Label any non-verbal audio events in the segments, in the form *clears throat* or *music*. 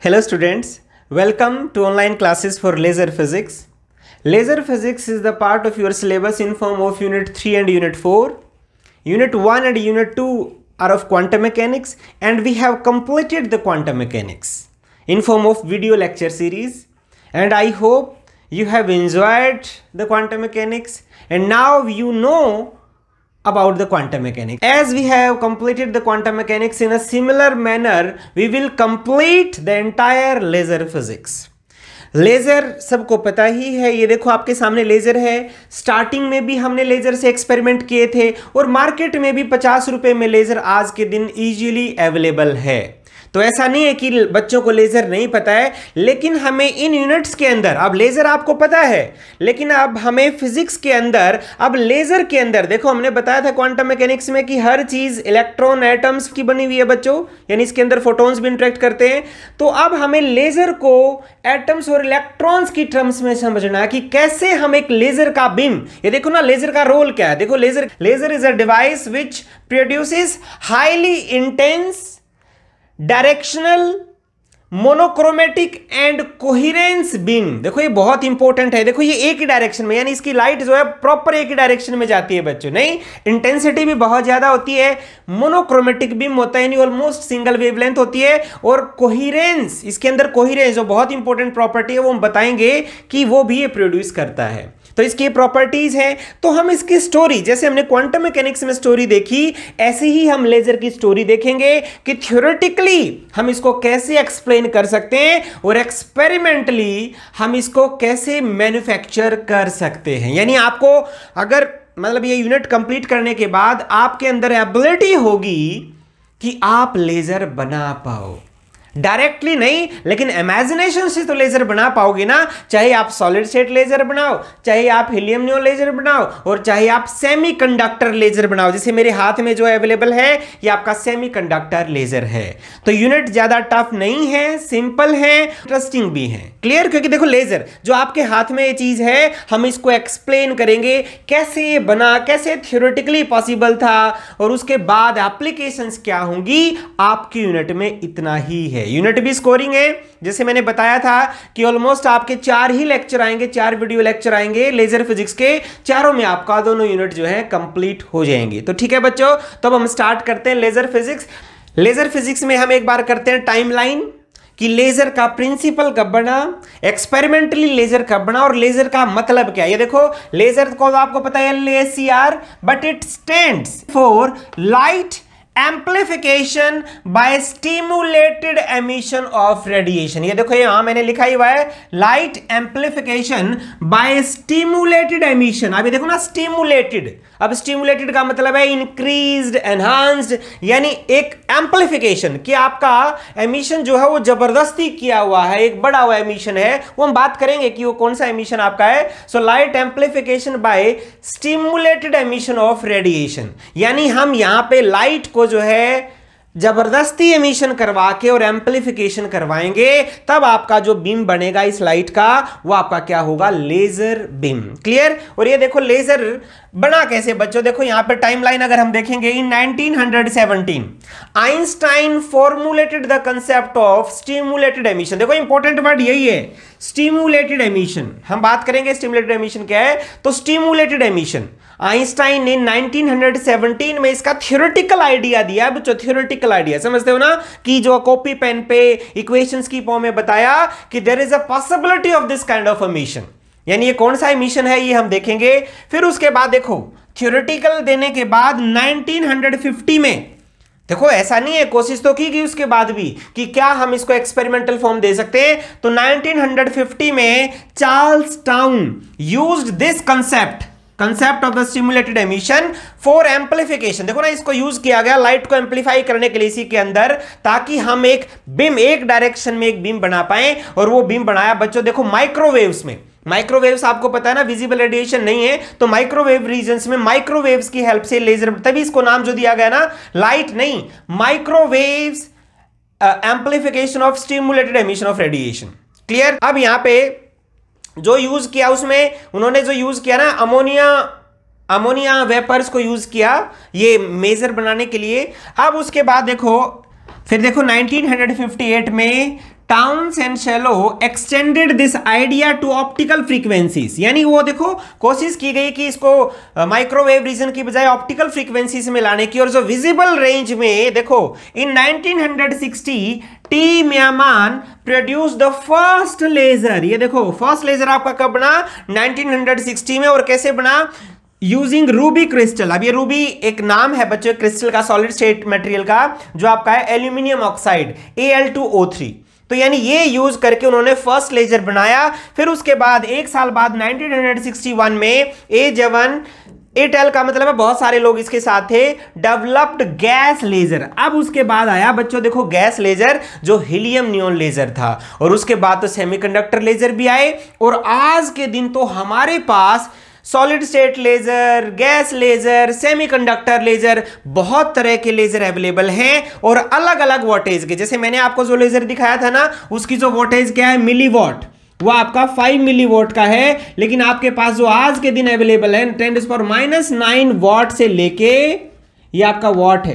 Hello students, welcome to online classes for laser physics. Laser physics is the part of your syllabus in form of unit 3 and unit 4. Unit 1 and unit 2 are of quantum mechanics and we have completed the quantum mechanics in form of video lecture series and I hope you have enjoyed the quantum mechanics and now you know about the quantum mechanics. As we have completed the quantum mechanics in a similar manner, we will complete the entire laser physics. Laser सबको पता ही है ये देखो आपके सामने laser है starting में भी हमने लेज़र से एक्सपेरिमेंट किए थे और मार्केट में भी पचास रुपये में लेज़र आज के दिन इजीली अवेलेबल है तो ऐसा नहीं है कि बच्चों को लेज़र नहीं पता है लेकिन हमें इन यूनिट्स के अंदर अब लेज़र आपको पता है लेकिन अब हमें फिजिक्स के अंदर अब लेज़र के अंदर देखो हमने बताया था क्वांटम मैकेनिक्स में कि हर चीज़ इलेक्ट्रॉन एटम्स की बनी हुई है बच्चों यानी इसके अंदर फोटोन्स भी इंट्रैक्ट करते हैं तो अब हमें लेज़र को एटम्स और इलेक्ट्रॉन्स की टर्म्स में समझना है कि कैसे हम एक लेज़र का बीम ये देखो ना लेज़र का रोल क्या है देखो laser laser is a device which produces highly intense directional monochromatic and coherence beam देखो ये बहुत इंपॉर्टेंट है देखो ये एक ही डायरेक्शन में यानी इसकी लाइट जो है प्रॉपर एक ही डायरेक्शन में जाती है बच्चों नहीं इंटेंसिटी भी बहुत ज्यादा होती है मोनोक्रोमेटिक बीम होता है यानी ऑलमोस्ट सिंगल वेवलेंथ होती है और कोहिरेंस इसके अंदर कोहिरेंस जो बहुत इंपॉर्टेंट प्रॉपर्टी है वो हम बताएंगे कि वो भी ये प्रोड्यूस करता है तो इसकी प्रॉपर्टीज हैं तो हम इसकी स्टोरी जैसे हमने क्वांटम मैकेनिक्स में स्टोरी देखी ऐसे ही हम लेजर की स्टोरी देखेंगे कि थ्योरेटिकली हम इसको कैसे एक्सप्लेन कर सकते हैं और एक्सपेरिमेंटली हम इसको कैसे मैन्युफैक्चर कर सकते हैं यानी आपको अगर मतलब ये यूनिट कंप्लीट करने के बाद आपके अंदर एबिलिटी होगी कि आप लेजर बना पाओ डायरेक्टली नहीं लेकिन इमेजिनेशन से तो लेज़र बना पाओगे ना चाहे आप सॉलिड स्टेट लेज़र बनाओ चाहे आप हीलियम न्यू लेज़र बनाओ और चाहे आप सेमी कंडक्टर लेज़र बनाओ जैसे मेरे हाथ में जो अवेलेबल है ये आपका सेमी कंडक्टर लेज़र है तो यूनिट ज़्यादा टफ नहीं है सिंपल है इंटरेस्टिंग भी है क्लियर क्योंकि देखो लेज़र जो आपके हाथ में ये चीज़ है हम इसको एक्सप्लेन करेंगे कैसे ये बना कैसे थियोरेटिकली पॉसिबल था और उसके बाद एप्लीकेशन क्या होंगी आपकी यूनिट में इतना ही है है यूनिट भी स्कोरिंग है जैसे मैंने बताया था कि ऑलमोस्ट आपके चार ही लेक्चर आएंगे चार वीडियो लेक्चर आएंगे लेजर फिजिक्स के चारों में आपका दोनों यूनिट जो है कंप्लीट हो जाएंगे तो ठीक है बच्चों तो अब हम स्टार्ट करते हैं लेजर फिजिक्स लेजर फिजिक्स में हम एक बार करते हैं टाइमलाइन कि लेजर का प्रिंसिपल कब बना एक्सपेरिमेंटली लेजर कब बना और लेजर का मतलब क्या ये देखो लेजर को तो आपको पता है L A C R but it stand for light amplification by stimulated emission of radiation ये देखो यहां मैंने लिखा ही हुआ है light amplification by stimulated emission अभी देखो ना स्टीमुलेटेड अब स्टीमुलेटेड का मतलब है इंक्रीज्ड एनहांस्ड यानी एक एम्पलीफिकेशन कि आपका एमिशन जो है वो जबरदस्ती किया हुआ है एक बड़ा हुआ एमिशन है वो हम बात करेंगे कि वो कौन सा एमिशन आपका है so light amplification by stimulated emission of radiation यानी हम यहां पे लाइट को जो है जबरदस्ती एमिशन करवा के और एम्पलीफिकेशन करवाएंगे तब आपका जो बीम बनेगा इस लाइट का वो आपका क्या होगा लेजर बीम क्लियर और ये देखो लेजर बना कैसे बच्चों देखो यहां पे टाइमलाइन अगर हम देखेंगे in 1917 Einstein formulated the concept of stimulated emission देखो इंपॉर्टेंट वर्ड यही है स्टिमुलेटेड एमिशन हम बात करेंगे स्टिमुलेटेड एमिशन क्या है तो स्टिमुलेटेड एमिशन आइंस्टाइन ने 1917 में इसका थियोरेटिकल आइडिया दिया बच्चों थियोरेटिकल आइडिया समझते हो ना कि जो कॉपी पेन पे इक्वेशंस की फॉर्म में बताया कि there is a possibility of this kind of emission यानी ये कौन सा मिशन है ये हम देखेंगे फिर उसके बाद देखो थियोरेटिकल देने के बाद 1950 में देखो ऐसा नहीं है कोशिश तो की गई उसके बाद भी कि क्या हम इसको एक्सपेरिमेंटल फॉर्म दे सकते हैं तो 1950 में Charles Townes used this concept concept of the stimulated emission for amplification देखो ना इसको यूज किया गया लाइट को एम्पलीफाई करने के लिए इसी के अंदर ताकि हम एक बीम एक डायरेक्शन में एक बीम बना पाए और वो बीम बनाया बच्चों देखो माइक्रोवेव्स में माइक्रोवेव्स आपको पता है ना विजिबल रेडिएशन नहीं है तो माइक्रोवेव रीजन में माइक्रोवेव्स की हेल्प से लेजर तभी इसको नाम जो दिया गया ना लाइट नहीं microwaves amplification of stimulated emission of radiation clear अब यहां पे जो यूज़ किया उसमें उन्होंने जो यूज़ किया ना अमोनिया अमोनिया वेपर्स को यूज़ किया ये मेज़र बनाने के लिए अब उसके बाद देखो फिर देखो 1958 में Townes and Schawlow extended this idea to optical frequencies यानी वो देखो कोशिश की गई कि इसको माइक्रोवेव रीजन की बजाय ऑप्टिकल फ्रीक्वेंसीज में लाने की और जो विजिबल रेंज में देखो in 1960 T Maiman produce the first laser ये देखो फर्स्ट लेजर आपका कब बना 1960 में और कैसे बना यूजिंग रूबी क्रिस्टल अब ये रूबी एक नाम है बच्चों क्रिस्टल का सॉलिड स्टेट मटेरियल का जो आपका है एल्यूमिनियम ऑक्साइड ए तो यानी ये यूज करके उन्होंने फर्स्ट लेजर बनाया फिर उसके बाद एक साल बाद 1961 में ए जवन एटेल का मतलब है बहुत सारे लोग इसके साथ थे डेवलप्ड गैस लेजर अब उसके बाद आया बच्चों देखो गैस लेजर जो हीलियम न्योन लेजर था और उसके बाद तो सेमीकंडक्टर लेजर भी आए और आज के दिन तो हमारे पास solid state laser gas laser semiconductor laser बहुत तरह के लेज़र अवेलेबल हैं और अलग अलग वोटेज के जैसे मैंने आपको जो लेज़र दिखाया था ना उसकी जो वोटेज क्या है मिली वॉट वो आपका 5 मिली वोट का है लेकिन आपके पास जो आज के दिन अवेलेबल है ten raise power minus nine watt से लेके ये आपका वॉट है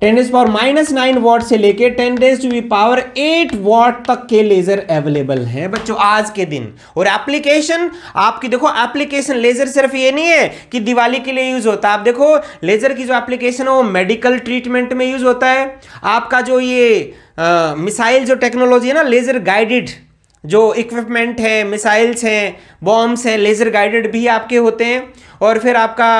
ten is power minus nine watt से लेके ten raise to B power eight watt तक के लेजर अवेलेबल है बच्चों आज के दिन और एप्लीकेशन आपकी देखो एप्लीकेशन लेजर सिर्फ ये नहीं है कि दिवाली के लिए यूज होता है आप देखो लेजर की जो एप्लीकेशन है वो मेडिकल ट्रीटमेंट में यूज होता है आपका जो ये मिसाइल जो टेक्नोलॉजी है ना लेजर गाइडेड जो इक्विपमेंट है मिसाइल्स हैं बॉम्ब्स हैं लेज़र गाइडेड भी आपके होते हैं और फिर आपका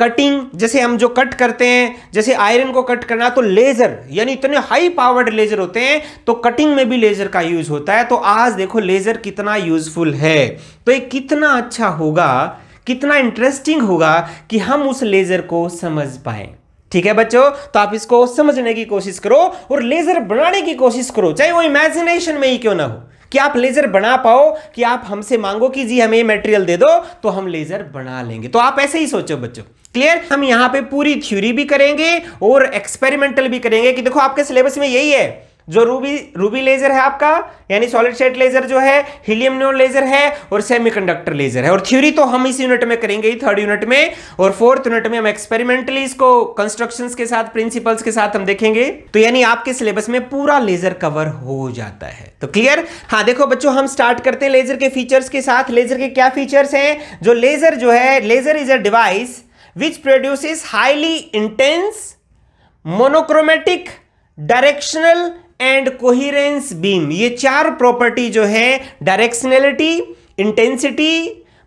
कटिंग जैसे हम जो कट करते हैं जैसे आयरन को कट करना तो लेज़र यानी इतने हाई पावर्ड लेज़र होते हैं तो कटिंग में भी लेज़र का यूज़ होता है तो आज देखो लेज़र कितना यूज़फुल है तो ये कितना अच्छा होगा कितना इंटरेस्टिंग होगा कि हम उस लेज़र को समझ पाएँ ठीक है बच्चों तो आप इसको समझने की कोशिश करो और लेज़र बनाने की कोशिश करो चाहे वो इमेजिनेशन में ही क्यों ना हो कि आप लेजर बना पाओ कि आप हमसे मांगो कि जी हमें मेटेरियल दे दो तो हम लेजर बना लेंगे तो आप ऐसे ही सोचो बच्चों क्लियर हम यहां पे पूरी थ्योरी भी करेंगे और एक्सपेरिमेंटल भी करेंगे कि देखो आपके सिलेबस में यही है जो रूबी रूबी लेजर है आपका यानी सॉलिड स्टेट लेजर जो है हीलियम न्योन लेजर है और सेमीकंडक्टर लेजर है और थ्योरी तो हम इस यूनिट में करेंगे ही थर्ड यूनिट में और फोर्थ यूनिट में हम एक्सपेरिमेंटली इसको कंस्ट्रक्शंस के साथ प्रिंसिपल्स के साथ हम देखेंगे तो यानी आपके सिलेबस में पूरा लेजर कवर हो जाता है तो क्लियर हाँ देखो बच्चों हम स्टार्ट करते हैं लेजर के फीचर्स के साथ लेजर के क्या फीचर्स हैं जो लेजर जो है laser is a device which produces highly intense monochromatic directional and coherence beam ये चार प्रॉपर्टी जो है डायरेक्शनलिटी इंटेंसिटी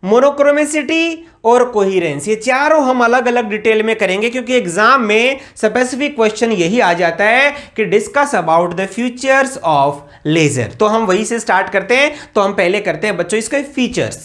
मोनोक्रोमेसिटी और कोहिरेंस ये चारों हम अलग अलग डिटेल में करेंगे क्योंकि एग्जाम में स्पेसिफिक क्वेश्चन यही आ जाता है कि discuss about the features of laser तो हम वहीं से स्टार्ट करते हैं तो हम पहले करते हैं बच्चों इसके features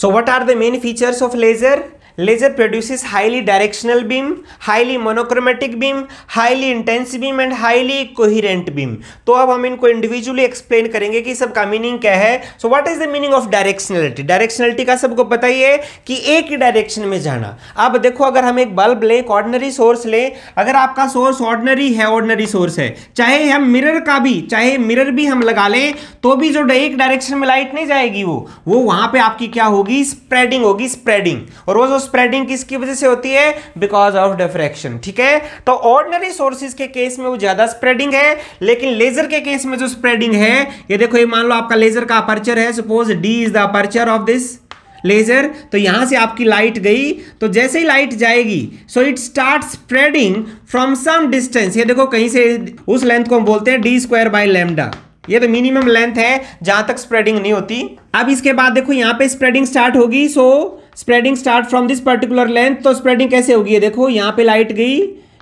so what are the main features of laser laser produces highly directional beam highly monochromatic beam highly intense beam and highly coherent beam तो अब हम इनको इंडिविजुअली एक्सप्लेन करेंगे कि सबका मीनिंग क्या है so what is the meaning of directionality directionality का सबको पता ही है कि एक ही डायरेक्शन में जाना अब देखो अगर हम एक बल्ब लें एक ऑर्डनरी सोर्स लें अगर आपका सोर्स ऑर्डनरी है ऑर्डनरी सोर्स है चाहे हम मिरर का भी चाहे मिरर भी हम लगा लें तो भी जो एक डायरेक्शन में लाइट नहीं जाएगी वो वो वहां पर आपकी क्या होगी स्प्रेडिंग होगी स्प्रेडिंग और वो जो स्प्रेडिंग किसकी वजह से होती है बिकॉज ऑफ डिफ्रैक्शन ठीक है तो ऑर्डनरी सोर्सेज के केस में वो ज्यादा स्प्रेडिंग है लेकिन लेजर के केस में जो स्प्रेडिंग है ये देखो ये मान लो आपका लेजर का अपर्चर है suppose D is the aperture of this laser तो यहां से आपकी लाइट गई तो जैसे ही लाइट जाएगी so it start spreading from some distance ये देखो कहीं से उस लेंथ को हम बोलते हैं डी स्क्वायर बाई लेमडा ये तो मिनिमम लेंथ है जहां तक स्प्रेडिंग नहीं होती अब इसके बाद देखो यहां पे स्प्रेडिंग स्टार्ट होगी so so spreading start from this particular length तो स्प्रेडिंग कैसे होगी ये देखो यहाँ पे लाइट गई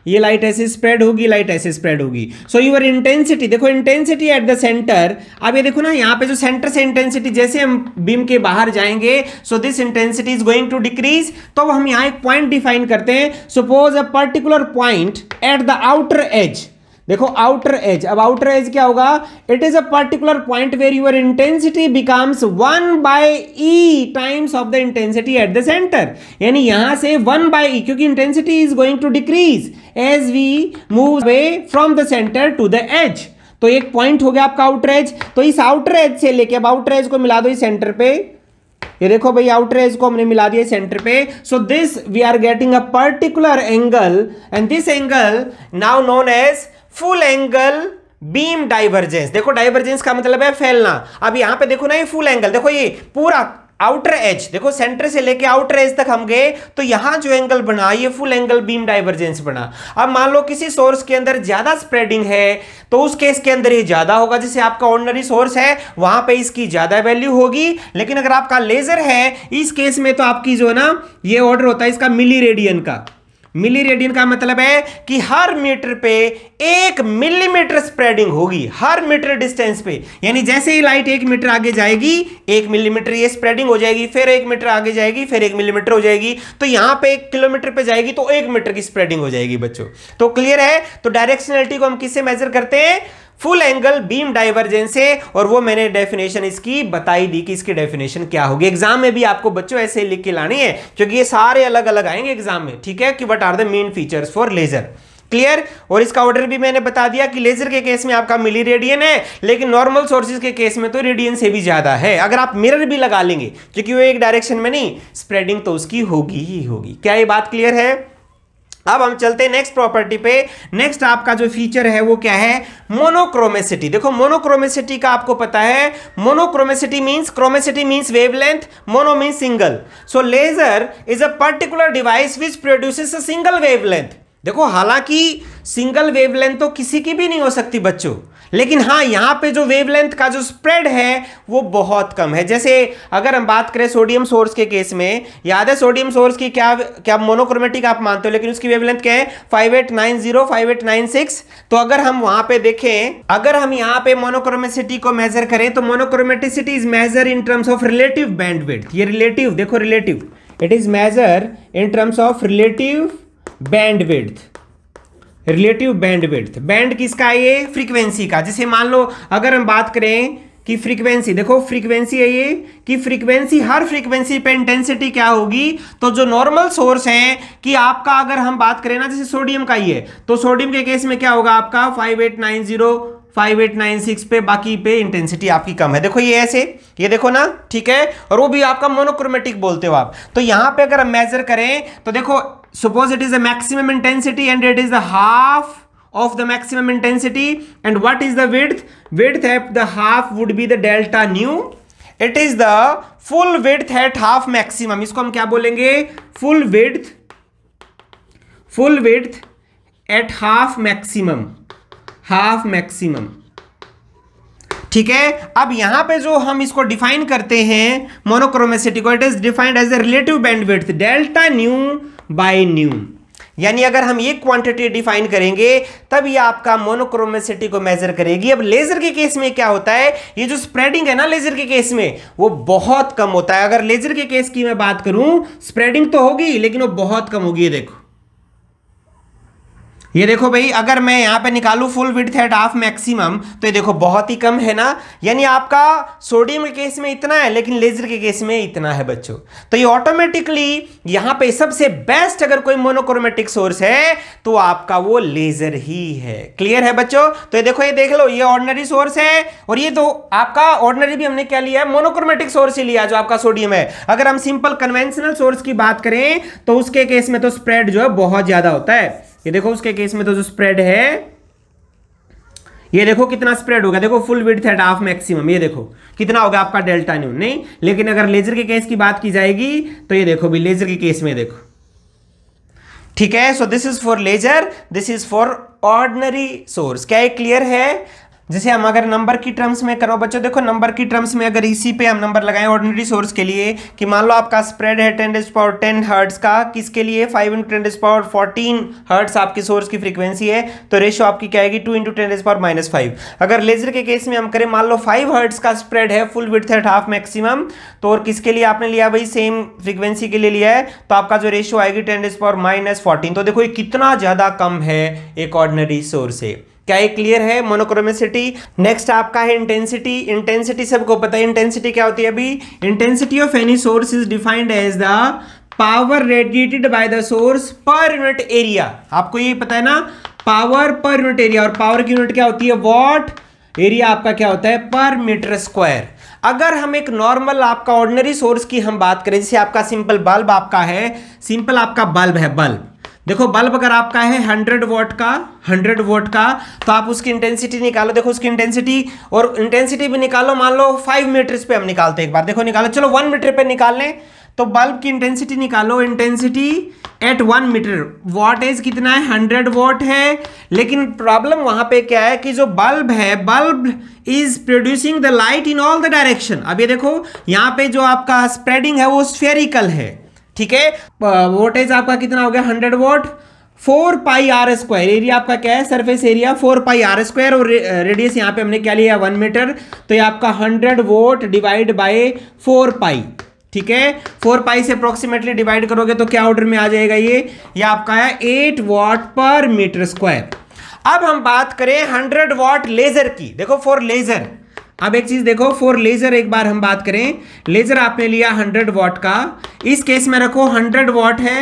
ये लाइट ऐसे स्प्रेड होगी लाइट ऐसे स्प्रेड होगी सो यूर इंटेंसिटी देखो इंटेंसिटी एट द सेंटर अब ये देखो ना यहाँ पे जो सेंटर से इंटेंसिटी जैसे हम बीम के बाहर जाएंगे so this intensity is going to decrease तो हम यहाँ एक पॉइंट डिफाइन करते हैं suppose a particular point at the outer edge देखो आउटर एज अब आउटर एज क्या होगा it is a particular point where your intensity becomes one by e times of the intensity at the centre यानी यहां से one by e क्योंकि intensity is going to decrease as we move away from the centre to the edge तो एक point हो गया आपका outer as तो इस आउटर एज से लेके अब आउटर एज को मिला दो इस सेंटर पे ये देखो भाई आउटर एज को हमने मिला दिया सेंटर पे so this we are getting a particular angle and this angle now known as full angle beam divergence देखो डाइवर्जेंस का मतलब है फैलना अब यहां पे देखो ना ये फुल एंगल देखो ये पूरा आउटर एज देखो सेंटर से लेके आउटर एज तक हम गए तो यहां जो एंगल बना ये फुल एंगल बीम डाइवर्जेंस बना अब मान लो किसी सोर्स के अंदर ज्यादा स्प्रेडिंग है तो उस केस के अंदर ये ज्यादा होगा जैसे आपका ऑर्डनरी सोर्स है वहां पे इसकी ज्यादा वैल्यू होगी लेकिन अगर आपका लेजर है इस केस में तो आपकी जो है ना ये ऑर्डर होता है इसका मिली रेडियन का मिली रेडियन का मतलब है कि हर मीटर पे एक मिलीमीटर स्प्रेडिंग होगी हर मीटर डिस्टेंस पे यानी जैसे ही लाइट एक मीटर आगे जाएगी एक मिलीमीटर ये स्प्रेडिंग हो जाएगी फिर एक मीटर आगे जाएगी फिर एक मिलीमीटर हो जाएगी तो यहां पे एक किलोमीटर पे जाएगी तो एक मीटर की स्प्रेडिंग हो जाएगी बच्चों तो क्लियर है तो डायरेक्शनलिटी को हम किससे मेजर करते हैं फुल एंगल बीम डाइवर्जेंस है और वो मैंने डेफिनेशन इसकी बताई दी कि इसकी डेफिनेशन क्या होगी एग्जाम में भी आपको बच्चों ऐसे लिख के लानी है क्योंकि ये सारे अलग अलग आएंगे एग्जाम में ठीक है कि what are the main features for laser clear और इसका ऑर्डर भी मैंने बता दिया कि लेजर के केस में आपका मिली रेडियन है लेकिन नॉर्मल सोर्सेज के केस में तो रेडियन से भी ज्यादा है अगर आप मिरर भी लगा लेंगे क्योंकि वो एक डायरेक्शन में नहीं स्प्रेडिंग तो उसकी होगी ही होगी क्या ये बात क्लियर है अब हम चलते हैं नेक्स्ट प्रॉपर्टी पे नेक्स्ट आपका जो फीचर है वो क्या है मोनोक्रोमेसिटी देखो मोनोक्रोमेसिटी का आपको पता है monochromaticity means chromaticity means wavelength mono means single so laser is a particular device which produces a single wavelength देखो हालांकि सिंगल वेवलेंथ तो किसी की भी नहीं हो सकती बच्चों लेकिन हाँ यहाँ पे जो वेवलेंथ का जो स्प्रेड है वो बहुत कम है जैसे अगर हम बात करें सोडियम सोर्स के केस में याद है सोडियम सोर्स की क्या क्या मोनोक्रोमेटिक आप मानते हो लेकिन उसकी वेवलेंथ क्या है five eight nine zero five eight nine six तो अगर हम वहां पे देखें अगर हम यहाँ पे मोनोक्रोमेसिटी को मेजर करें तो monochromaticity is measure in terms of relative bandwidth ये रिलेटिव देखो relative it is measure in terms of relative bandwidth relative band width band किसका है ये फ्रीक्वेंसी का जैसे मान लो अगर हम बात करें कि फ्रीक्वेंसी देखो फ्रीक्वेंसी है ये कि फ्रीक्वेंसी हर फ्रीक्वेंसी पे इंटेंसिटी क्या होगी तो जो नॉर्मल सोर्स है कि आपका अगर हम बात करें ना जैसे सोडियम का ही है तो सोडियम के केस में क्या होगा आपका फाइव एट नाइन जीरो 5896 पे बाकी पे इंटेंसिटी आपकी कम है देखो ये ऐसे ये देखो ना ठीक है और वो भी आपका मोनोक्रोमेटिक बोलते हो आप तो यहां पे अगर हम मेजर करें तो देखो suppose it is a maximum intensity and it is the half of the maximum intensity and what is the width width at the half would be the delta nu it is the full width at half maximum इसको हम क्या बोलेंगे full width full width at half maximum half maximum ठीक है अब यहां पे जो हम इसको डिफाइन करते हैं मोनोक्रोमेसिटी को it is defined as a relative bandwidth delta nu by nu यानी अगर हम ये क्वांटिटी डिफाइन करेंगे तब ये आपका मोनोक्रोमेसिटी को मेजर करेगी अब लेजर के केस में क्या होता है ये जो स्प्रेडिंग है ना लेजर के केस में वो बहुत कम होता है अगर लेजर के केस की मैं बात करूं स्प्रेडिंग तो होगी लेकिन वो बहुत कम होगी देखो ये देखो भाई अगर मैं यहाँ पे निकालू full width at half maximum तो ये देखो बहुत ही कम है ना यानी आपका सोडियम के केस में इतना है लेकिन लेजर के केस में इतना है बच्चों तो ये ऑटोमेटिकली यहाँ पे सबसे बेस्ट अगर कोई मोनोक्रोमेटिक सोर्स है तो आपका वो लेजर ही है क्लियर है बच्चों तो ये देखो ये देख लो ये ऑर्डनरी सोर्स है और ये तो आपका ऑर्डनरी भी हमने क्या लिया है मोनोक्रोमेटिक सोर्स ही लिया जो आपका सोडियम है अगर हम सिंपल कन्वेंशनल सोर्स की बात करें तो उसके केस में तो स्प्रेड जो है बहुत ज्यादा होता है ये देखो उसके केस में तो जो स्प्रेड है ये देखो कितना स्प्रेड होगा देखो full width at half maximum ये देखो कितना होगा आपका डेल्टा न्यू नहीं लेकिन अगर लेजर के केस की बात की जाएगी तो ये देखो भी लेजर के केस में देखो ठीक है so this is for laser this is for ordinary source क्या ये क्लियर है जैसे हम अगर नंबर की टर्म्स में करो बच्चों देखो नंबर की टर्म्स में अगर इसी पे हम नंबर लगाएं ऑर्डिनरी सोर्स के लिए कि मान लो आपका स्प्रेड है ten raise power ten hertz का किसके लिए five into ten raise power fourteen hertz आपकी सोर्स की फ्रीक्वेंसी है तो रेशियो आपकी क्या आएगी two into ten raise power minus five अगर लेजर के केस में हम करें मान लो फाइव हर्ट्स का स्प्रेड है full width at half maximum तो और किसके लिए आपने लिया भाई सेम फ्रीक्वेंसी के लिए लिया है तो आपका जो रेशियो आएगी ten raise power minus fourteen तो देखो ये कितना ज़्यादा कम है एक ऑर्डनरी सोर्स है क्या ये क्लियर है मोनोक्रोमेसिटी नेक्स्ट आपका है इंटेंसिटी इंटेंसिटी सबको पता है इंटेंसिटी क्या होती है अभी intensity of any source is defined as the power radiated by the source per unit area आपको ये पता है ना पावर पर यूनिट एरिया और पावर की यूनिट क्या होती है वॉट एरिया आपका क्या होता है पर मीटर स्क्वायर अगर हम एक नॉर्मल आपका ऑर्डिनरी सोर्स की हम बात करें जैसे आपका सिंपल बल्ब आपका है सिंपल आपका बल्ब है बल्ब देखो बल्ब अगर आपका है हंड्रेड वोट का हंड्रेड वोट का तो आप उसकी इंटेंसिटी निकालो देखो उसकी इंटेंसिटी और इंटेंसिटी भी निकालो मान लो फाइव मीटर पे हम निकालते हैं एक बार देखो निकालो चलो वन मीटर पे निकाल लें तो बल्ब की इंटेंसिटी निकालो intensity at one metre watt is कितना है हंड्रेड वॉट है लेकिन प्रॉब्लम वहां पे क्या है कि जो बल्ब है bulb is producing the light in all the direction अब ये देखो यहाँ पे जो आपका स्प्रेडिंग है वो स्फेरिकल है ठीक है वोल्टेज आपका कितना हो गया hundred watt four pi r square area आपका क्या है surface area four pi r square और रेडियस यहाँ पे हमने क्या लिया वन मीटर तो ये आपका hundred watt divide by four pi ठीक है फोर पाई से अप्रोक्सीमेटली डिवाइड करोगे तो क्या ऑर्डर में आ जाएगा ये ये आपका है eight watt per metre square अब हम बात करें हंड्रेड वॉट लेजर की देखो फॉर लेजर अब एक चीज देखो फॉर लेजर एक बार हम बात करें लेजर आपने लिया 100 वॉट का इस केस में रखो 100 वॉट है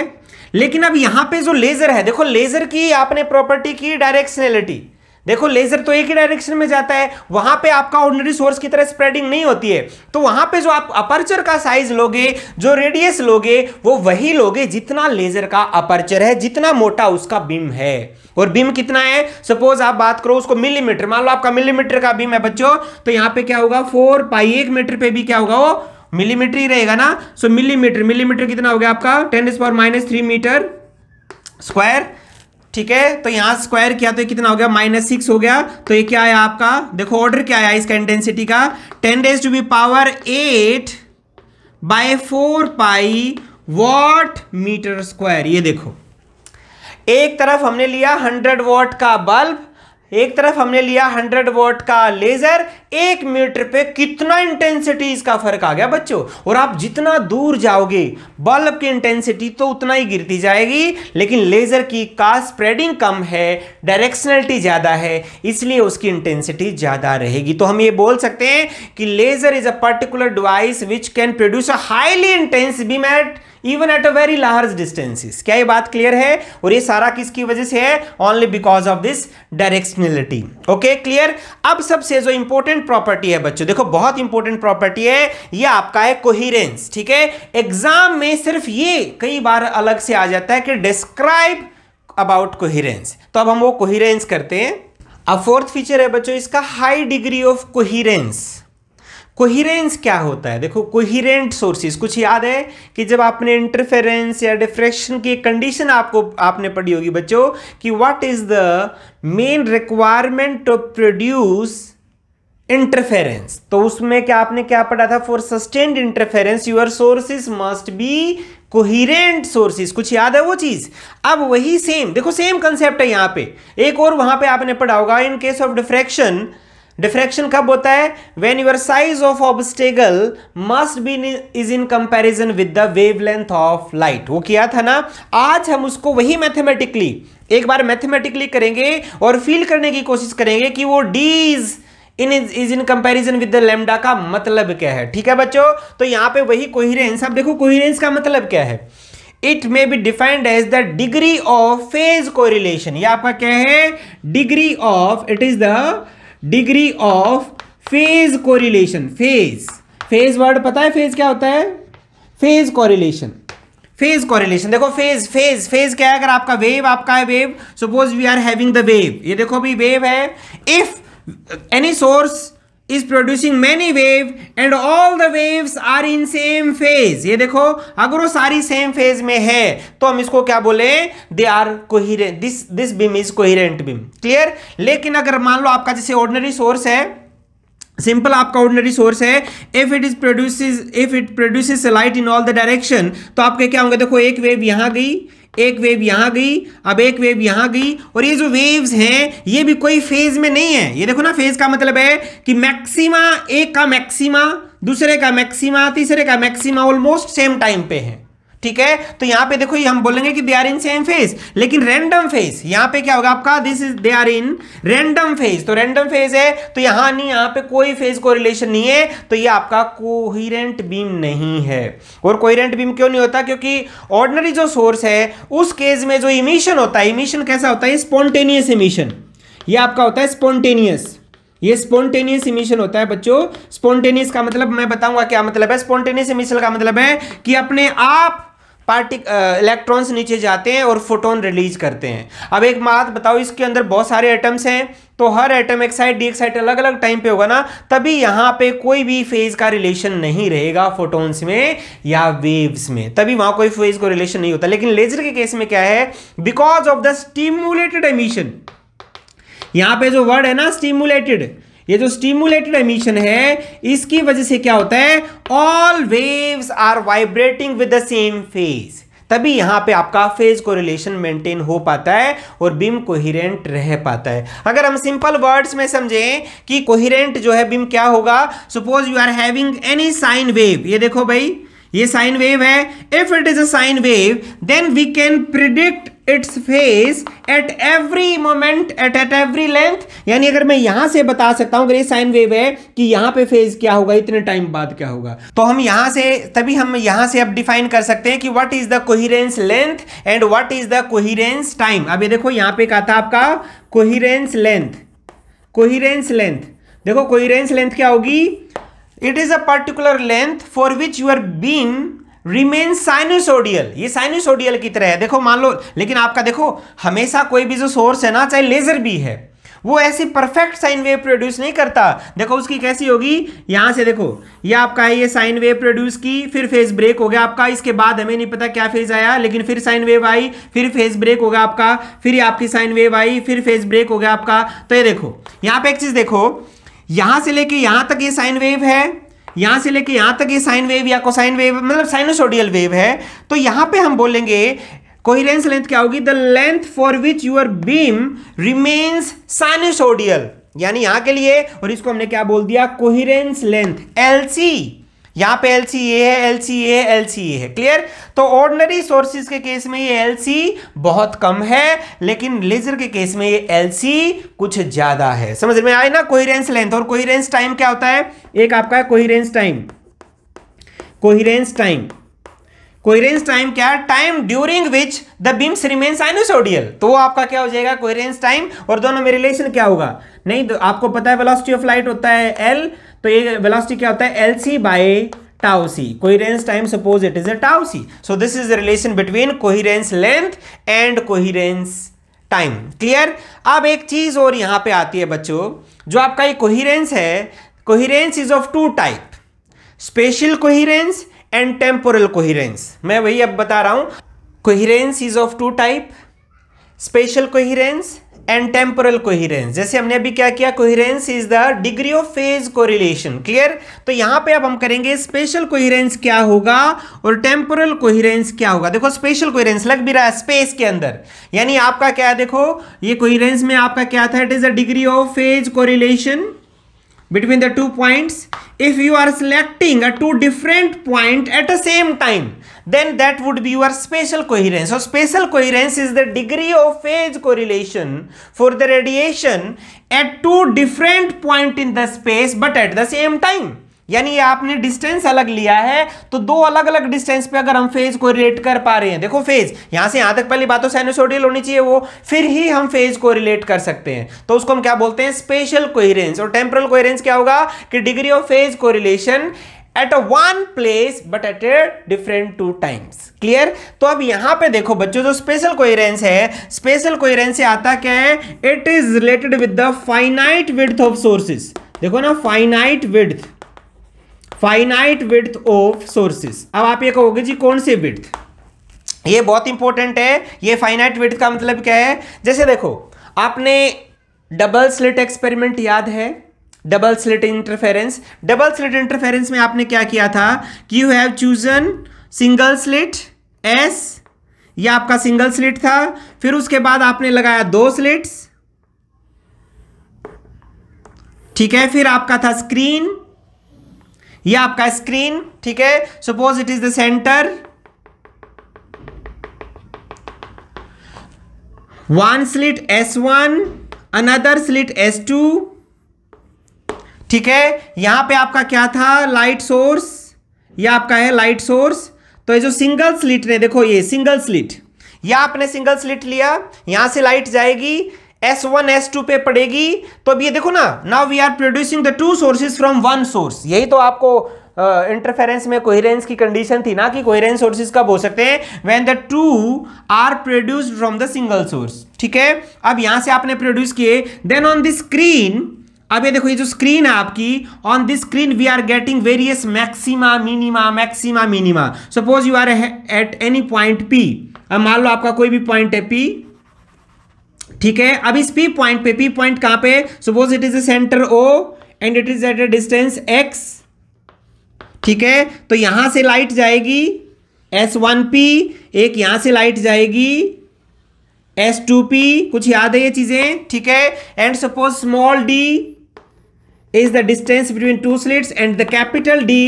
लेकिन अब यहां पे जो लेजर है देखो लेजर की आपने प्रॉपर्टी की डायरेक्शनलिटी देखो लेजर तो एक ही डायरेक्शन में जाता है वहां पे आपका ऑर्डनरी सोर्स की तरह स्प्रेडिंग नहीं होती है तो वहां पे जो आप अपर्चर का साइज लोगे जो रेडियस लोगे वो वही लोगे जितना लेजर का अपर्चर है जितना मोटा उसका बीम है और बीम कितना है सपोज आप बात करो उसको मिलीमीटर मान लो आपका मिलीमीटर का बीम है बच्चों तो यहां पे क्या होगा फोर पाई एक मीटर पे भी क्या होगा वो मिलीमीटर ही रहेगा ना सो मिलीमीटर मिलीमीटर कितना हो गया आपका ten is power minus three metre square ठीक है तो यहां स्क्वायर किया तो ये कितना हो गया माइनस सिक्स हो गया तो ये क्या आया आपका देखो ऑर्डर क्या आया इसका इंटेंसिटी का ten raise to B power eight by four pi watt metre square ये देखो एक तरफ हमने लिया हंड्रेड वॉट का बल्ब एक तरफ हमने लिया 100 वोट का लेजर एक मीटर पे कितना इंटेंसिटी इसका फर्क आ गया बच्चों और आप जितना दूर जाओगे बल्ब की इंटेंसिटी तो उतना ही गिरती जाएगी लेकिन लेजर की का स्प्रेडिंग कम है डायरेक्शनलिटी ज्यादा है इसलिए उसकी इंटेंसिटी ज्यादा रहेगी तो हम ये बोल सकते हैं कि laser is a particular device which can produce a highly intense beam at even at a very large distances क्या ये बात क्लियर है और ये सारा किसकी वजह से है only because of this directionality okay clear अब सबसे जो इंपॉर्टेंट प्रॉपर्टी है बच्चों देखो बहुत इंपॉर्टेंट प्रॉपर्टी है ये आपका है कोहिरेंस ठीक है एग्जाम में सिर्फ ये कई बार अलग से आ जाता है कि डिस्क्राइब अबाउट कोहिरेंस तो अब हम वो कोहिरेंस करते हैं अब फोर्थ फीचर है बच्चों इसका high degree of coherence coherence क्या होता है देखो कोहिरेंट सोर्सेज कुछ याद है कि जब आपने इंटरफेरेंस या डिफ्रेक्शन की कंडीशन आपको आपने पढ़ी होगी बच्चों कि what is the main requirement to produce interference तो उसमें क्या आपने क्या पढ़ा था for sustained interference your sources must be coherent sources कुछ याद है वो चीज अब वही सेम देखो सेम कंसेप्ट है यहां पे एक और वहां पे आपने पढ़ा होगा in case of diffraction diffraction कब होता है when your size of obstacle must be is in comparison with the wave length of light वो किया था ना आज हम उसको वही मैथमेटिकली एक बार मैथमेटिकली करेंगे और फील करने की कोशिश करेंगे कि वो D is in is in comparison with the lambda का मतलब क्या है ठीक है बच्चों तो यहां पे वही कोहिरेंस आप देखो कोहिरेंस का मतलब क्या है it may be defined as the degree of phase correlation ये आपका क्या है degree of it is the degree of phase correlation phase phase word पता है फेज क्या होता है फेज कोरिलेशन फेज कोरिलेशन देखो फेज फेज फेज क्या है अगर आपका वेव आपका है wave suppose we are having the wave ये देखो भी वेव है if any source is producing many wave and all the waves are in same phase ये देखो अगर वो सारी सेम फेज में है तो हम इसको क्या बोले they are coherent this this beam is coherent beam clear लेकिन अगर मान लो आपका जैसे ऑर्डनरी सोर्स है सिंपल आपका ऑर्डनरी सोर्स है if it is produce if it produce light in all the direction तो आपके क्या होंगे देखो एक वेव यहां गई एक वेव यहाँ गई अब एक वेव यहाँ गई और ये जो वेव्स हैं ये भी कोई फेज में नहीं है ये देखो ना फेज का मतलब है कि मैक्सिमा एक का मैक्सिमा दूसरे का मैक्सिमा तीसरे का मैक्सिमा ऑलमोस्ट सेम टाइम पे है ठीक है तो यहां पे देखो ये हम बोलेंगे कि they are in same phase लेकिन रैंडम फेज यहां पे क्या होगा आपका this is they are in random phase तो रैंडम फेज है तो यहां नहीं यहां पे कोई फेज को नहीं है तो ये आपका कोहिरेंट बीम नहीं है और कोहिरेंट बीम क्यों नहीं होता क्योंकि ऑर्डनरी जो सोर्स है उस केस में जो इमिशन होता है इमिशन कैसा होता है स्पॉन्टेनियस इमिशन ये आपका होता है स्पॉन्टेनियस ये स्पॉन्टेनियस इमिशन होता है बच्चों स्पॉन्टेनियस का मतलब मैं बताऊंगा क्या मतलब है स्पॉन्टेनियस इमिशन का मतलब है कि अपने आप पार्टी इलेक्ट्रॉन्स नीचे जाते हैं और फोटोन रिलीज करते हैं अब एक बात बताओ इसके अंदर बहुत सारे एटम्स हैं तो हर एटम एक साइड डी एक साइड अलग अलग टाइम पे होगा ना तभी यहाँ पे कोई भी फेज का रिलेशन नहीं रहेगा फोटोन्स में या वेव्स में तभी वहाँ कोई फेज को रिलेशन नहीं होता लेकिन लेजर के केस में क्या है because of the stimulated emission यहाँ पे जो वर्ड है ना स्टीमुलेटेड ये जो स्टिमुलेटेड एमिशन है इसकी वजह से क्या होता है all waves are vibrating with the same phase तभी यहां पे आपका फेज रिलेशन मेंटेन हो पाता है और बिम कोहिरेंट रह पाता है अगर हम सिंपल वर्ड्स में समझें कि कोहिरेंट जो है बिम क्या होगा suppose you are having any sine wave ये देखो भाई ये साइन वेव है if it is a sine wave then we can predict its phase at every moment at at every length यानी अगर मैं यहां से बता सकता हूं अगर ये साइन वेव है कि यहां पे फेज क्या होगा इतने टाइम बाद क्या होगा तो हम यहां से तभी हम यहां से अब डिफाइन कर सकते हैं कि what is the coherence length and what is the coherence time अब ये देखो यहां पे कहा था आपका कोहिरेंस लेंथ कोहिरेंस लेंथ देखो कोहिरेंस लेंथ क्या होगी it is a particular length for which your beam remain sinusoidal ये साइनोसोडियल की तरह है देखो मान लो लेकिन आपका देखो हमेशा कोई भी जो सोर्स है ना चाहे लेजर भी है वो ऐसी परफेक्ट साइन वेव प्रोड्यूस नहीं करता देखो उसकी कैसी होगी यहां से देखो ये आपका है ये साइन वेव प्रोड्यूस की फिर फेज ब्रेक हो गया आपका इसके बाद हमें नहीं पता क्या फेज आया लेकिन फिर साइन वेव आई फिर फेज ब्रेक हो गया आपका फिर आपकी साइन वेव आई फिर फेज ब्रेक हो गया आपका तो ये देखो यहां पे एक चीज देखो यहां से लेके यहां तक ये साइन वेव है यहां से लेके यहां तक ये साइन वेव या कोसाइन वेव मतलब साइनोसोडियल वेव है तो यहां पे हम बोलेंगे कोहिरेंस लेंथ क्या होगी the length for which your beam remains sinusoidal यानी यहां के लिए और इसको हमने क्या बोल दिया कोहिरेंस लेंथ एलसी यहां पे एल सी ए है एल सी ए है एल सी ए है क्लियर तो ऑर्डनरी सोर्सेज के केस में ये एल सी बहुत कम है लेकिन लेजर के केस में ये एल सी कुछ ज़्यादा है समझ में आए ना कोहिरेंस लेंथ और कोहिरेंस टाइम क्या होता है एक आपका है coherence time coherence time coherence time क्या है time during which the beams remain sinusoidal तो वो आपका क्या हो जाएगा कोहिरेंस टाइम और दोनों में रिलेशन क्या होगा नहीं तो आपको पता है वेलोसिटी ऑफ लाइट होता है एल तो ये वेलोसिटी क्या होता है L C by tau C coherence time suppose it is a tau C so this is the relation between coherence length and coherence time clear अब एक चीज और यहां पे आती है बच्चों जो आपका ये कोहिरेंस है coherence is of two type spatial coherence and temporal coherence मैं वही अब बता रहा हूं coherence is of two type spatial coherence and temporal coherence जैसे हमने अभी क्या किया coherence is the degree of phase correlation clear तो यहां पे अब हम करेंगे स्पेशल कोहिरेंस क्या होगा और टेम्पोरल कोहिरेंस क्या होगा देखो स्पेशल कोहिरेंस लग भी रहा है स्पेस के अंदर यानी आपका क्या है देखो ये कोहिरेंस में आपका क्या था it is a degree of phase correlation between the two points if you are selecting a two different point at the same time then that would be your spatial coherence so spatial coherence is the degree of phase correlation for the radiation at two different point in the space but at the same time यानी आपने distance अलग लिया है तो दो अलग अलग distance पे अगर हम फेज को रिलेट कर पा रहे हैं देखो फेज यहां से यहां तक पहली बात तो सैनोसोडियल होनी चाहिए वो फिर ही हम फेज को रिलेट कर सकते हैं तो उसको हम क्या बोलते हैं स्पेशल कोहिरेंस और टेम्परल कोहिरेंस क्या होगा कि degree of phase relation at a one place but at a different two times clear तो अब यहां पे देखो बच्चों जो स्पेशल कोहेरेंस है स्पेशल कोहेरेंस से आता क्या है it is related with the finite width of sources देखो ना finite width finite with of sources अब आप ये कहोगे जी कौन से विथ ये बहुत इंपॉर्टेंट है ये फाइनाइट विथ का मतलब क्या है जैसे देखो आपने डबल स्लिट एक्सपेरिमेंट याद है double slit interference double slit interference में आपने क्या किया था कि you have chosen single slit S ये आपका सिंगल स्लिट था फिर उसके बाद आपने लगाया दो स्लिट्स ठीक है फिर आपका था स्क्रीन ये आपका स्क्रीन ठीक है suppose it is the centre one slit S one another slit S two ठीक है यहां पे आपका क्या था लाइट सोर्स ये आपका है लाइट सोर्स तो ये जो सिंगल स्लिट ने देखो ये सिंगल स्लिट या आपने सिंगल स्लिट लिया यहां से लाइट जाएगी एस वन एस टू पे पड़ेगी तो अब ये देखो ना now we are producing the two sources from one source यही तो आपको इंटरफेरेंस uh, में कोहेरेंस की कंडीशन थी ना कि कोहेरेंस सोर्सेज कब हो सकते हैं when the two are produced from the single source ठीक है अब यहां से आपने प्रोड्यूस किए देन ऑन द स्क्रीन अब ये देखो ये जो स्क्रीन है आपकी on this screen we are getting various maxima minima maxima minima suppose you are at any point P अब मान लो आपका कोई भी पॉइंट है पी ठीक है अब इस पी पॉइंट पे पी पॉइंट कहां पे suppose it is a centre O and it is at a distance X ठीक है तो यहां से लाइट जाएगी एस वन पी एक यहां से लाइट जाएगी एस टू पी कुछ याद है ये चीजें ठीक है and suppose small D is the distance between two slits and the capital D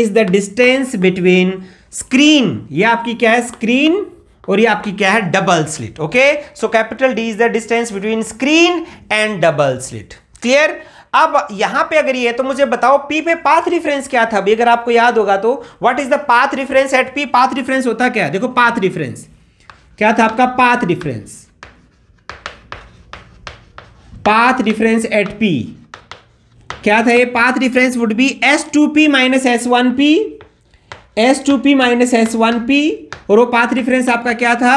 is the distance between screen ये आपकी क्या है स्क्रीन और ये आपकी क्या है double slit okay so capital D is the distance between screen and double slit clear अब यहां पे अगर ये है तो मुझे बताओ पी पे पाथ रिफरेंस क्या था अभी अगर आपको याद होगा तो what is the path reference at P path reference होता क्या है देखो पाथ रिफरेंस क्या था आपका path reference path reference at P क्या था ये path reference would be S two P minus S one P S two P minus S one P और वो पाथ रिफरेंस आपका क्या था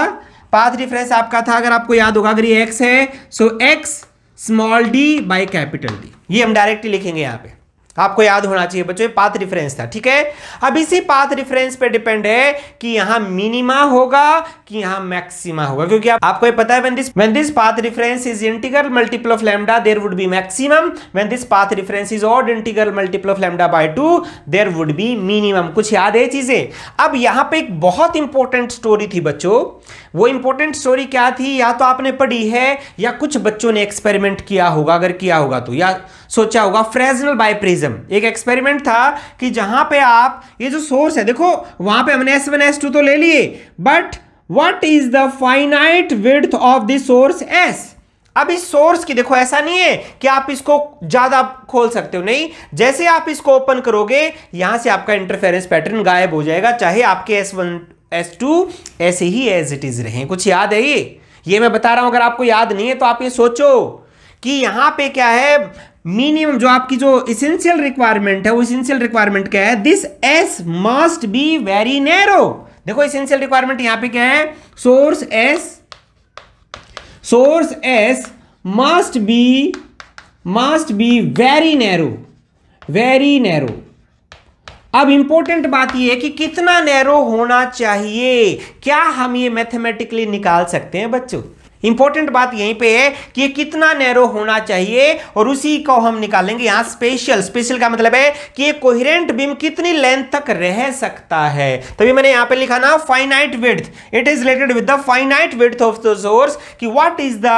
पाथ रिफरेंस आपका था अगर आपको याद होगा अगर ये एक्स है so X small D by capital D ये हम डायरेक्टली लिखेंगे यहाँ पे तो आपको याद होना चाहिए बच्चों पाथ रिफरेंस था ठीक है अब इसी पाथ रिफरेंस पे डिपेंड है कि यहां मिनिमा होगा कि यहां मैक्सिमा होगा क्योंकि आप, आपको ये पता है when this when this path reference is integral multiple of lambda there would be maximum when this path reference is odd integral multiple of lambda by 2 there would be minimum कुछ याद है चीजें अब यहां पे एक बहुत इंपॉर्टेंट स्टोरी थी बच्चों वो इंपॉर्टेंट स्टोरी क्या थी या तो आपने पढ़ी है या कुछ बच्चों ने एक्सपेरिमेंट किया होगा अगर किया होगा तो या सोचा होगा फ्रेजनल बायप्रिज्म मैकेनिज्म एक एक्सपेरिमेंट था कि जहां पे आप ये जो सोर्स है देखो वहां पे हमने एस वन एस टू तो ले लिए but what is the finite width of the source S अब इस सोर्स की देखो ऐसा नहीं है कि आप इसको ज्यादा खोल सकते हो नहीं जैसे आप इसको ओपन करोगे यहां से आपका इंटरफेरेंस पैटर्न गायब हो जाएगा चाहे आपके एस वन एस टू ऐसे ही एज इट इज रहे कुछ याद है ये ये मैं बता रहा हूं अगर आपको याद नहीं है तो आप ये सोचो कि यहां पे क्या है मिनिमम जो आपकी जो इसेंशियल रिक्वायरमेंट है वो इसेंशियल रिक्वायरमेंट क्या है this S must be very narrow देखो इसेंशियल रिक्वायरमेंट यहां पे क्या है source S source S must be must be very narrow very narrow अब इंपॉर्टेंट बात यह है कि कितना नैरो होना चाहिए क्या हम ये मैथमेटिकली निकाल सकते हैं बच्चों इंपॉर्टेंट बात यहीं पे है कि कितना नैरो होना चाहिए और उसी को हम निकालेंगे यहां स्पेशल स्पेशल का मतलब है कि ये कोहिरेंट बीम कितनी लेंथ तक रह सकता है तभी मैंने यहां पे लिखा ना finite width it is related with the finite width of the source कि what is the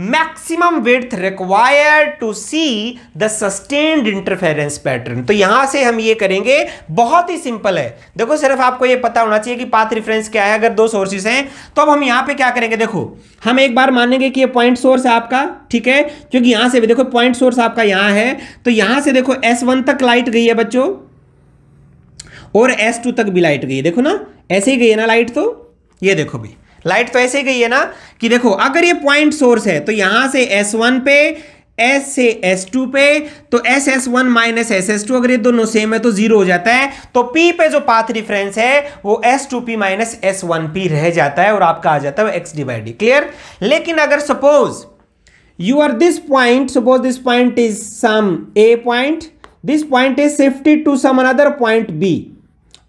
maximum with require to see the sustained interference pattern तो यहां से हम ये करेंगे बहुत ही सिंपल है देखो सिर्फ आपको ये पता होना चाहिए कि पाथ रिफरेंस क्या है अगर दो सोर्सेस हैं तो अब हम यहां पे क्या करेंगे देखो हम एक बार मानेंगे कि ये पॉइंट सोर्स है आपका ठीक है क्योंकि यहां से भी देखो पॉइंट सोर्स आपका यहां है तो यहां से देखो एस वन तक लाइट गई है बच्चों और एस टू तक भी लाइट गई है देखो ना ऐसे ही गई है ना लाइट तो ये देखो भाई लाइट तो ऐसे गई है ना कि देखो अगर ये पॉइंट सोर्स है तो यहां से एस वन पे एस से एस टू पे तो S S one minus S S two अगर ये दोनों सेम है तो जीरो हो जाता है तो पी पे जो पाथ रिफरेंस है वो S two P minus S one P रह जाता है और आपका आ जाता है एक्स डिवाइड डी क्लियर लेकिन अगर suppose you are this point suppose this point is some a point this point is shifted to some another point B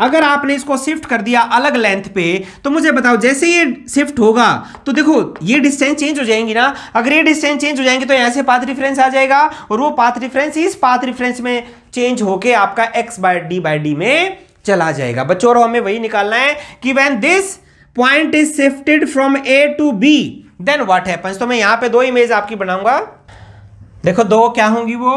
अगर आपने इसको शिफ्ट कर दिया अलग लेंथ पे तो मुझे बताओ जैसे ये शिफ्ट होगा तो देखो ये डिस्टेंस चेंज हो जाएंगी ना अगर ये डिस्टेंस चेंज हो जाएंगे तो यहाँ से पाथ रिफरेंस आ जाएगा और वो पाथ रिफरेंस इस पाथ रिफरेंस में चेंज होके आपका X by D by D में चला जाएगा बच्चों और हमें वही निकालना है कि when this point is shifted from A to B then what happens तो मैं यहाँ पे दो इमेज आपकी बनाऊंगा देखो दो क्या होंगी वो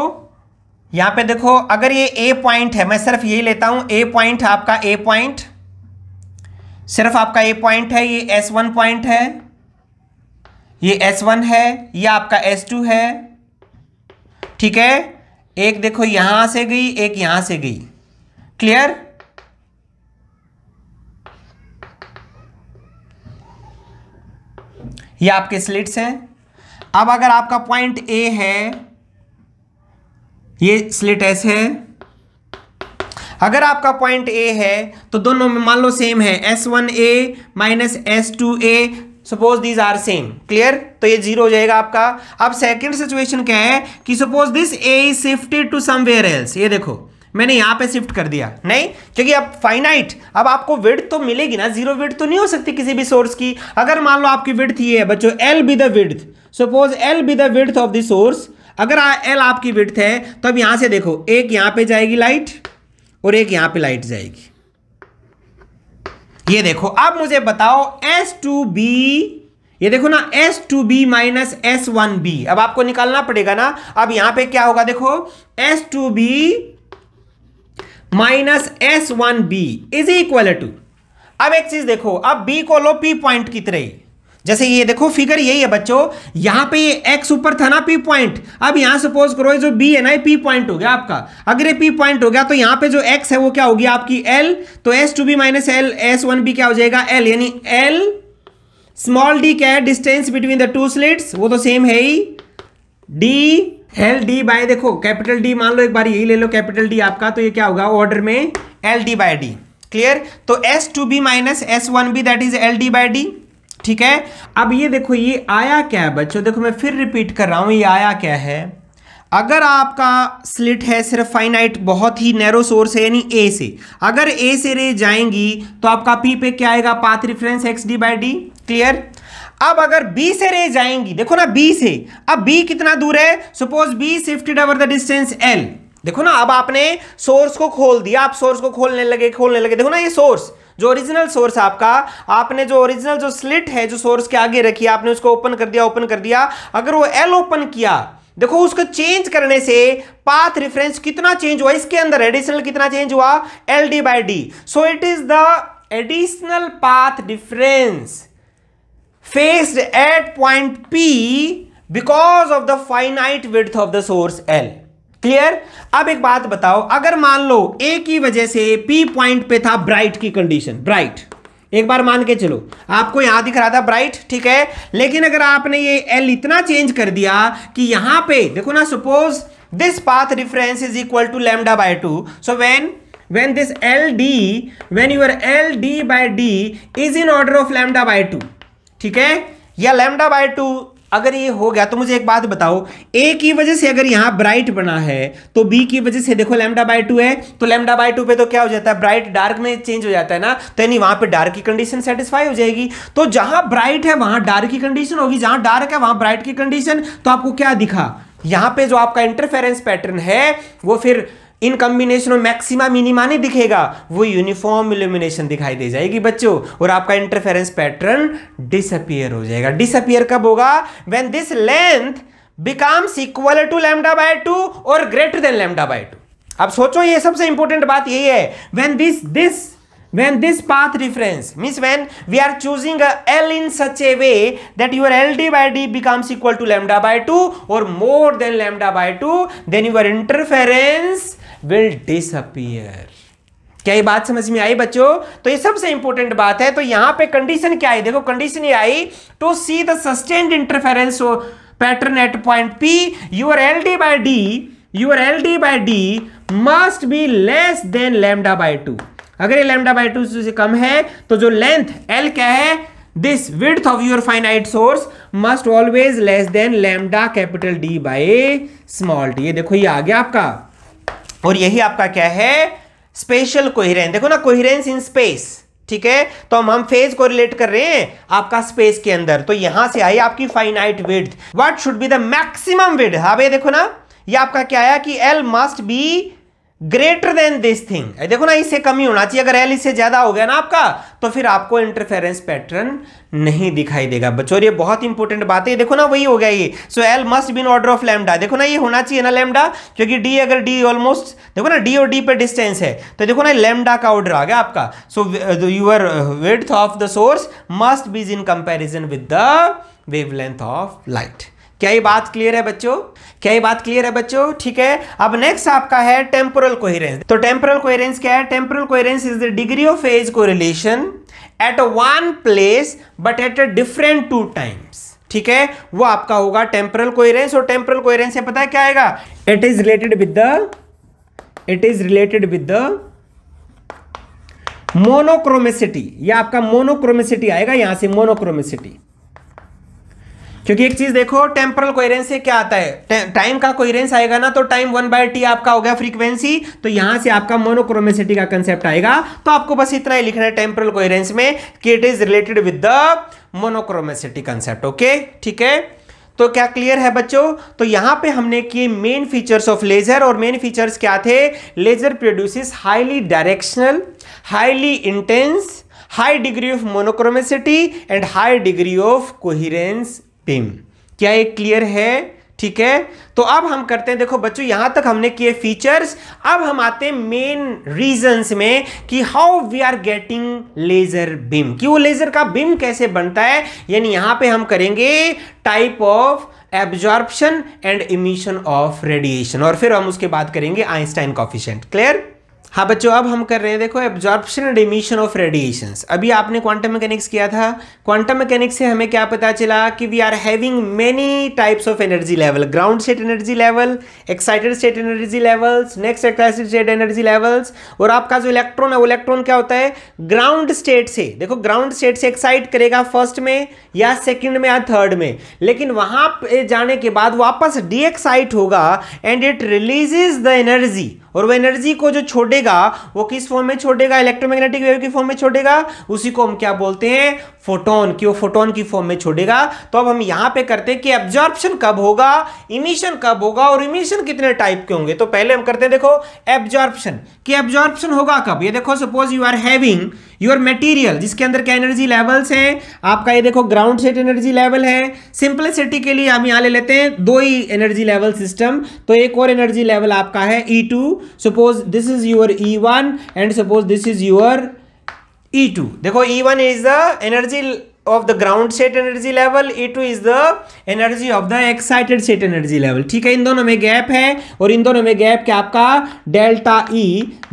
यहां पे देखो अगर ये ए पॉइंट है मैं सिर्फ यही लेता हूं ए पॉइंट आपका ए पॉइंट सिर्फ आपका ए पॉइंट है ये एस वन पॉइंट है ये एस वन है ये आपका एस टू है ठीक है एक देखो यहां से गई एक यहां से गई क्लियर ये आपके स्लिट्स हैं अब अगर आपका पॉइंट ए है ये स्लिट एस है अगर आपका पॉइंट ए है तो दोनों में मान लो सेम है S one A minus S two A suppose these are same clear तो ये जीरो हो जाएगा आपका अब सेकंड सिचुएशन क्या है कि suppose this A is shifted to somewhere else ये देखो मैंने यहां पे शिफ्ट कर दिया नहीं क्योंकि अब फाइनाइट अब आपको विड तो मिलेगी ना जीरो विड तो नहीं हो सकती किसी भी सोर्स की अगर मान लो आपकी विड्थ ये है बच्चों L be the width suppose L be the width of the source अगर एल आपकी विथ है तो अब यहां से देखो एक यहां पे जाएगी लाइट और एक यहां पे लाइट जाएगी ये देखो अब मुझे बताओ एस टू बी ये देखो ना S two B minus S one B अब आपको निकालना पड़ेगा ना अब यहां पे क्या होगा देखो S two B minus S one B is equal to अब एक चीज देखो अब बी को लो पी पॉइंट की तरह जैसे ये देखो फिगर यही है बच्चों यहां पे ये एक्स ऊपर था ना पी पॉइंट अब यहां सपोज करो जो बी है ना ये पी पॉइंट हो गया आपका अगर ये पी पॉइंट हो गया तो यहां पे जो एक्स है वो क्या होगी आपकी एल तो S two B minus L S one B क्या हो जाएगा एल यानी एल स्मॉल डी क्या है distance between the two slits वो तो सेम है ही डी एल डी बाय देखो कैपिटल डी मान लो एक बार यही ले लो कैपिटल डी आपका तो ये क्या होगा ऑर्डर में L D by D clear तो S two B minus S one B that is L D by D ठीक है अब ये देखो ये आया क्या है बच्चों देखो मैं फिर रिपीट कर रहा हूँ ये आया क्या है अगर आपका स्लिट है सिर्फ फाइनाइट बहुत ही नैरो सोर्स है यानी ए से अगर ए से रे जाएंगी तो आपका पी पे क्या आएगा path reference X D by D clear अब अगर बी से रे जाएंगी देखो ना बी से अब बी कितना दूर है suppose B shifted over the distance L देखो ना अब आपने सोर्स को खोल दिया आप सोर्स को खोलने लगे खोलने लगे देखो ना ये सोर्स जो ओरिजिनल सोर्स आपका आपने जो ओरिजिनल जो स्लिट है जो सोर्स के आगे रखी आपने उसको ओपन कर दिया ओपन कर दिया अगर वो एल ओपन किया देखो उसको चेंज करने से पाथ रिफरेंस कितना चेंज हुआ इसके अंदर एडिशनल कितना चेंज हुआ L D by D so it is the additional path difference faced at point P because of the finite width of the source L clear अब एक बात बताओ अगर मान लो ए की वजह से पी पॉइंट पे था ब्राइट की कंडीशन ब्राइट एक बार मान के चलो आपको यहां दिख रहा था ब्राइट ठीक है लेकिन अगर आपने ये एल इतना चेंज कर दिया कि यहां पे देखो ना suppose this path reference is equal to lambda by two so when L D ld your L D by D is in order of lambda by two ठीक है या लेमडा बाय टू अगर ये हो गया तो मुझे एक बात बताओ ए की वजह से अगर यहां ब्राइट बना है तो बी की वजह से देखो लेमडा बाय टू है तो लेमडा बाय टू पे तो क्या हो जाता है ब्राइट डार्क में चेंज हो जाता है ना तो यानी वहां पे डार्क की कंडीशन सेटिस्फाई हो जाएगी तो जहां ब्राइट है वहां डार्क की कंडीशन होगी जहां डार्क है वहां ब्राइट की कंडीशन तो आपको क्या दिखा यहां पे जो आपका इंटरफेरेंस पैटर्न है वो फिर इन कॉम्बिनेशनों मैक्सिमा मिनिमा नहीं दिखेगा वो यूनिफॉर्म इल्यूमिनेशन दिखाई दे जाएगी बच्चों और आपका इंटरफेरेंस पैटर्न डिसअपियर हो जाएगा डिसअपियर कब होगा when this length becomes equal to lambda by two और greater than lambda by two अब सोचो ये सबसे इंपॉर्टेंट बात यही है when this this when this path reference means when we are choosing a L in such a way that your LD by D becomes equal to lambda by 2 or more than lambda by 2 then your interference will disappear क्या ये बात समझ में आई बच्चों तो ये सबसे important बात है तो यहां पे कंडीशन क्या आई देखो कंडीशन ये आई to see the sustained interference pattern at point P your L D by D your L D by D must be less than lambda by two अगर ये लेमडा बाई टू से कम है तो जो लेंथ एल क्या है this width of your finite source must always less than lambda capital D by small D ये देखो ये आ गया आपका और यही आपका क्या है स्पेशल कोहिरेंस देखो ना कोहिरेंस इन स्पेस ठीक है तो हम हम फेज को रिलेट कर रहे हैं आपका स्पेस के अंदर तो यहां से आई आपकी finite width what should be the maximum width हाँ भैया देखो ना ये आपका क्या आया कि L must be greater than this thing देखो ना इससे कमी होना चाहिए अगर एल इससे ज़्यादा हो गया ना आपका तो फिर आपको इंटरफेरेंस पैटर्न नहीं दिखाई देगा बच्चों ये बहुत इंपॉर्टेंट बात है देखो ना वही हो गया ये so L must be in order of lambda देखो ना ये होना चाहिए ना लेमडा क्योंकि डी अगर डी ऑलमोस्ट देखो ना डी और डी पे डिस्टेंस है तो देखो ना लेमडा का ऑर्डर आ गया आपका so your width of the source must be in comparison with the length of light क्या ये बात क्लियर है बच्चों क्या ये बात क्लियर है बच्चों ठीक है अब नेक्स्ट आपका है टेम्पोरल कोहेरेंस तो टेम्पोरल कोहेरेंस क्या है temporal coherence is the degree of as correlation at one place but at a different two times ठीक है वो आपका होगा टेम्पोरल कोहेरेंस और टेम्पोरल कोहेरेंस पता है क्या आएगा it is related with the it is related with the monochromaticity ये आपका मोनोक्रोमेसिटी आएगा यहां से मोनोक्रोमेसिटी क्योंकि एक चीज देखो टेम्परल कोहेरेंस से क्या आता है टाइम का कोहेरेंस आएगा ना तो टाइम वन बाय टी आपका हो गया फ्रीक्वेंसी तो यहां से आपका मोनोक्रोमेसिटी का कंसेप्ट आएगा तो आपको बस इतना ही लिखना है टेम्परल कोहेरेंस में कि it is related with the monochromaticity concept okay ठीक है तो क्या क्लियर है बच्चों तो यहां पे हमने किए मेन फीचर्स ऑफ लेजर और मेन फीचर्स क्या थे laser produces highly directional highly intense high degree of monochromaticity and high degree of coherence beam क्या ये क्लियर है ठीक है तो अब हम करते हैं देखो बच्चों यहां तक हमने किए फीचर्स अब हम आते हैं मेन रीजंस में कि how we are getting laser beam कि वो लेजर का बिम कैसे बनता है यानी यहां पे हम करेंगे type of absorption and emission of radiation और फिर हम उसके बाद करेंगे आइंस्टाइन कॉफिशेंट क्लियर हाँ बच्चों अब हम कर रहे हैं देखो absorption and emission of radiation अभी आपने क्वांटम मैकेनिक्स किया था क्वांटम मैकेनिक्स से हमें क्या पता चला कि we are having many types of energy level ground state energy level excited state energy levels next excited state energy levels और आपका जो इलेक्ट्रॉन है वो इलेक्ट्रॉन क्या होता है ग्राउंड स्टेट से देखो ग्राउंड स्टेट से एक्साइट करेगा फर्स्ट में या सेकेंड में या थर्ड में लेकिन वहां जाने के बाद वापस डीएक्साइट होगा and it releases the energy और वो एनर्जी को जो छोड़ेगा वो किस फॉर्म में छोड़ेगा इलेक्ट्रोमैग्नेटिक वेव की फॉर्म में छोड़ेगा उसी को हम क्या बोलते हैं फोटोन कि वो फोटोन की फॉर्म में छोड़ेगा तो अब हम यहां पे करते हैं कि एब्जॉर्प्शन कब होगा इमिशन कब होगा और इमिशन कितने टाइप के होंगे तो पहले हम करते हैं देखो एब्जॉर्प्शन कि एब्जॉर्प्शन होगा कब ये देखो suppose you are having your material जिसके अंदर क्या एनर्जी लेवल्स हैं आपका ये देखो ग्राउंड सेट एनर्जी लेवल है सिंपलिसिटी के लिए हम यहाँ ले लेते हैं दो ही एनर्जी लेवल सिस्टम तो एक और एनर्जी लेवल आपका है E two suppose this is your E one and suppose this is your E two देखो E one is the energy of the ground state energy level E two is the energy of the excited state energy level ठीक है इन दोनों में gap है और इन दोनों में gap क्या आपका delta E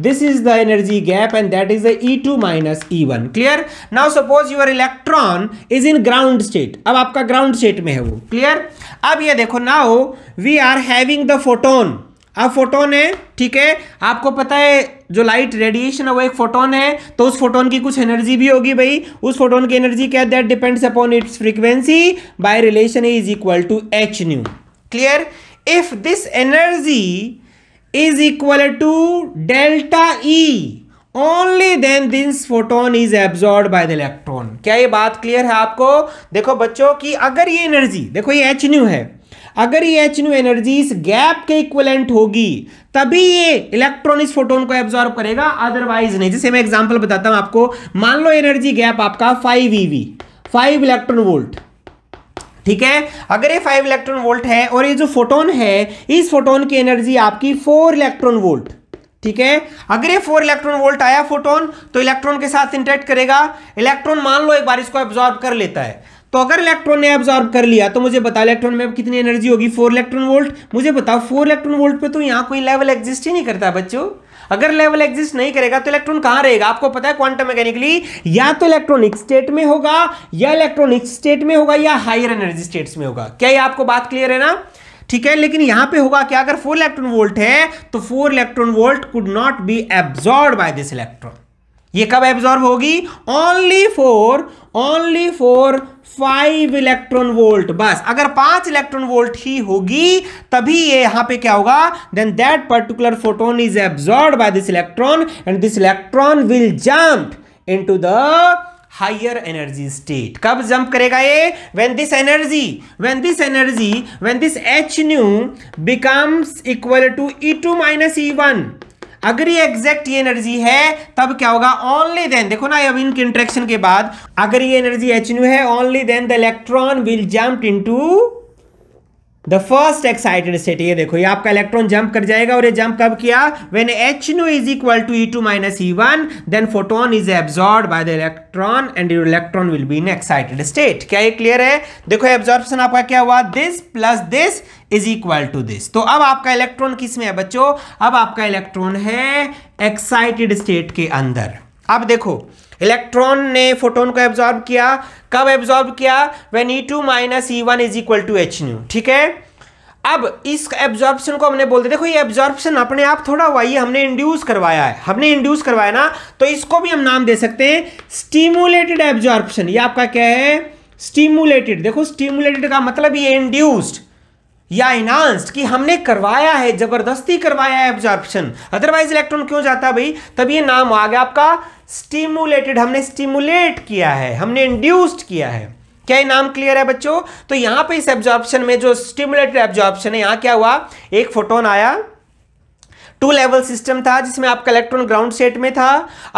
this is the energy gap and that is the E two minus E one clear now suppose your electron is in ground state अब आपका ग्राउंड स्टेट में है वो क्लियर अब ये देखो now we are having the photon अब photon है ठीक है आपको पता है जो लाइट रेडिएशन है वो एक फोटोन है तो उस फोटोन की कुछ एनर्जी भी होगी भाई उस फोटोन की एनर्जी क्या that depends upon its frequency by relation is equal to H nu clear if this energy is equal to delta E only then this photon is absorb by the electron क्या ये बात clear है आपको देखो बच्चों की अगर ये एनर्जी देखो ये एच न्यू है अगर ये एच न्यू एनर्जी इस गैप के इक्वलेंट होगी तभी ये इलेक्ट्रॉन इस फोटोन को एब्जॉर्ब करेगा अदरवाइज नहीं जैसे मैं एग्जांपल बताता हूं आपको मान लो एनर्जी गैप आपका five V five electron volt ठीक है अगर ये फाइव इलेक्ट्रॉन वोल्ट है और ये जो फोटोन है इस फोटोन की एनर्जी आपकी फोर इलेक्ट्रॉन वोल्ट ठीक है अगर ये फोर इलेक्ट्रॉन वोल्ट आया फोटोन तो इलेक्ट्रॉन के साथ इंटरेक्ट करेगा इलेक्ट्रॉन मान लो एक बार इसको एब्जॉर्ब कर लेता है तो अगर इलेक्ट्रॉन ने एब्जॉर्ब कर लिया तो मुझे बता इलेक्ट्रॉन में अब कितनी एनर्जी होगी फोर इलेक्ट्रॉन वोल्ट मुझे बताओ फोर इलेक्ट्रॉन वोल्ट पे तो यहाँ कोई लेवल एग्जिस्ट ही नहीं करता बच्चों अगर लेवल एग्जिस्ट नहीं करेगा तो इलेक्ट्रॉन कहां रहेगा आपको पता है क्वांटम मैकेनिकली या तो इलेक्ट्रॉनिक स्टेट में होगा या इलेक्ट्रॉनिक स्टेट में होगा या हायर एनर्जी स्टेट्स में होगा क्या यह आपको बात क्लियर है ना ठीक है लेकिन यहां पे होगा क्या अगर फोर इलेक्ट्रॉन वोल्ट है तो four electron volt could not be absorb by this electron ये कब एब्जॉर्ब होगी only four only four five electron volt बस अगर पांच इलेक्ट्रॉन वोल्ट ही होगी तभी ये यहां पे क्या होगा then that particular photon is absorb by this electron and this electron will jump into the higher energy state कब जंप करेगा ये when this energy when this energy when this H nu becomes equal to E two minus E one अगर ये exact ये energy है तब क्या होगा ओनली देन देखो ना अब इनके इंट्रेक्शन के बाद अगर ये एनर्जी एच है only then the electron will jump in to the first excited state ये देखो ये आपका इलेक्ट्रॉन जंप कर जाएगा और ये जंप कब किया when H nu is equal to E two minus E one then photon is absorb by the electron and your electron will be in excited state क्या ये क्लियर है देखो एब्जॉर्बेशन आपका क्या हुआ this plus this is equal to this तो अब आपका इलेक्ट्रॉन किस में है बच्चों अब आपका इलेक्ट्रॉन है एक्साइटेड स्टेट के अंदर अब देखो इलेक्ट्रॉन ने फोटोन को एब्जॉर्ब किया कब एब्जॉर्ब किया when E two minus E one is equal to H nu ठीक है अब इस एब्जॉर्प्शन को हमने बोल दिया देखो ये एब्जॉर्प्शन अपने आप थोड़ा हुआ ये हमने इंड्यूस करवाया है हमने इंड्यूस करवाया ना तो इसको भी हम नाम दे सकते हैं स्टीमुलेटेड एब्जॉर्प्शन ये आपका क्या है स्टीमुलेटेड देखो स्टीमुलेटेड का मतलब ये इंड्यूस्ड या इनांस्ड कि हमने करवाया है जबरदस्ती करवाया है एब्जॉर्प्शन अदरवाइज इलेक्ट्रॉन क्यों जाता है भाई तब ये नाम आ गया आपका स्टिमुलेटेड हमने स्टिमुलेट किया है हमने इंड्यूस्ड किया है क्या ये नाम क्लियर है बच्चों तो यहां पे इस एब्जॉर्प्शन में जो स्टिमुलेटेड एब्जॉर्प्शन है यहां क्या हुआ एक फोटोन आया टू लेवल सिस्टम था जिसमें आपका इलेक्ट्रॉन ग्राउंड सेट में था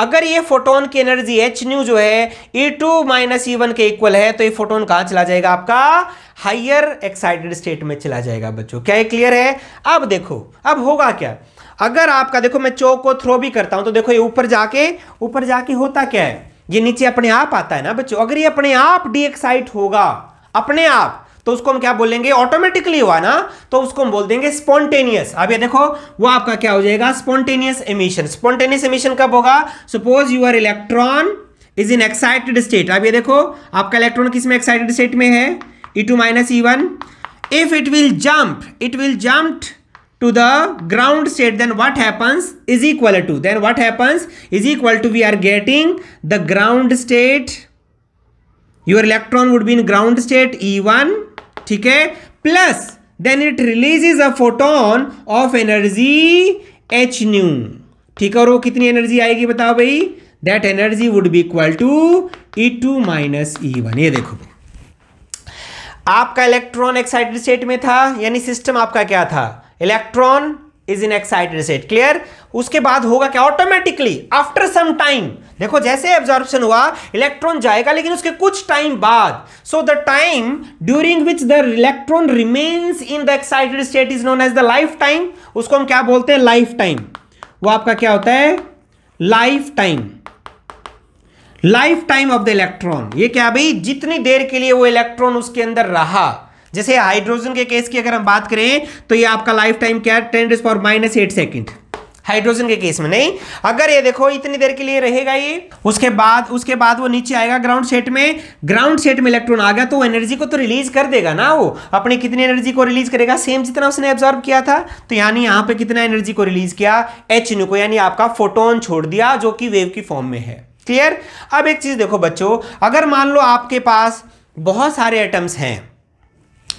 अगर ये फोटोन की एनर्जी एच न्यू जो है E two minus E one के इक्वल है तो ये फोटोन कहां चला जाएगा आपका हाइयर एक्साइटेड स्टेट में चला जाएगा बच्चों क्या ये क्लियर है अब देखो अब होगा क्या अगर आपका देखो मैं चौक को थ्रो भी करता हूं तो देखो ये ऊपर जाके ऊपर जाके होता क्या है ये नीचे अपने आप आता है ना बच्चों अगर ये अपने आप डी एक्साइट होगा अपने आप तो उसको हम क्या बोलेंगे ऑटोमेटिकली हुआ ना तो उसको हम बोल देंगे स्पॉन्टेनियस अब ये देखो वो आपका क्या हो जाएगा स्पॉन्टेनियस एमिशन स्पॉन्टेनियस एमिशन कब होगा suppose you are electron is in excited state अब ये देखो आपका इलेक्ट्रॉन किसमें एक्साइटेड स्टेट में है e2 minus e1 if it will jump it will jump to the ground state then what happens is equal to then what happens is equal to we are getting the ground state your electron would be in ground state e1 ठीक है plus then it release a photon of energy H nu ठीक है और वो कितनी एनर्जी आएगी बताओ भाई that energy would be equal to E two minus E one ये देखो भाई आपका इलेक्ट्रॉन एक्साइटेड स्टेट में था यानी सिस्टम आपका क्या था electron is in excited state clear उसके बाद होगा क्या ऑटोमेटिकली आफ्टर सम टाइम देखो जैसे एब्जॉर्प्शन हुआ इलेक्ट्रॉन जाएगा लेकिन उसके कुछ टाइम बाद so the time during which the electron remains in the excited state is known as the life time उसको हम क्या बोलते हैं लाइफ टाइम वो आपका क्या होता है life time life time of the electron ये क्या भाई जितनी देर के लिए वो इलेक्ट्रॉन उसके अंदर रहा जैसे हाइड्रोजन के केस की अगर हम बात करें तो ये आपका लाइफ टाइम क्या है ten this power minus eight second hydrogen के केस में नहीं अगर ये देखो इतनी देर के लिए रहेगा ये उसके बाद उसके बाद वो नीचे आएगा ग्राउंड सेट में ग्राउंड सेट में इलेक्ट्रॉन आ गया तो वो एनर्जी को तो रिलीज कर देगा ना वो अपने कितनी एनर्जी को रिलीज करेगा सेम जितना उसने एब्जॉर्व किया था तो यानी यहाँ पे कितना एनर्जी को रिलीज किया एच को यानी आपका फोटोन छोड़ दिया जो कि वेव की फॉर्म में है क्लियर अब एक चीज़ देखो बच्चों अगर मान लो आपके पास बहुत सारे एटम्स हैं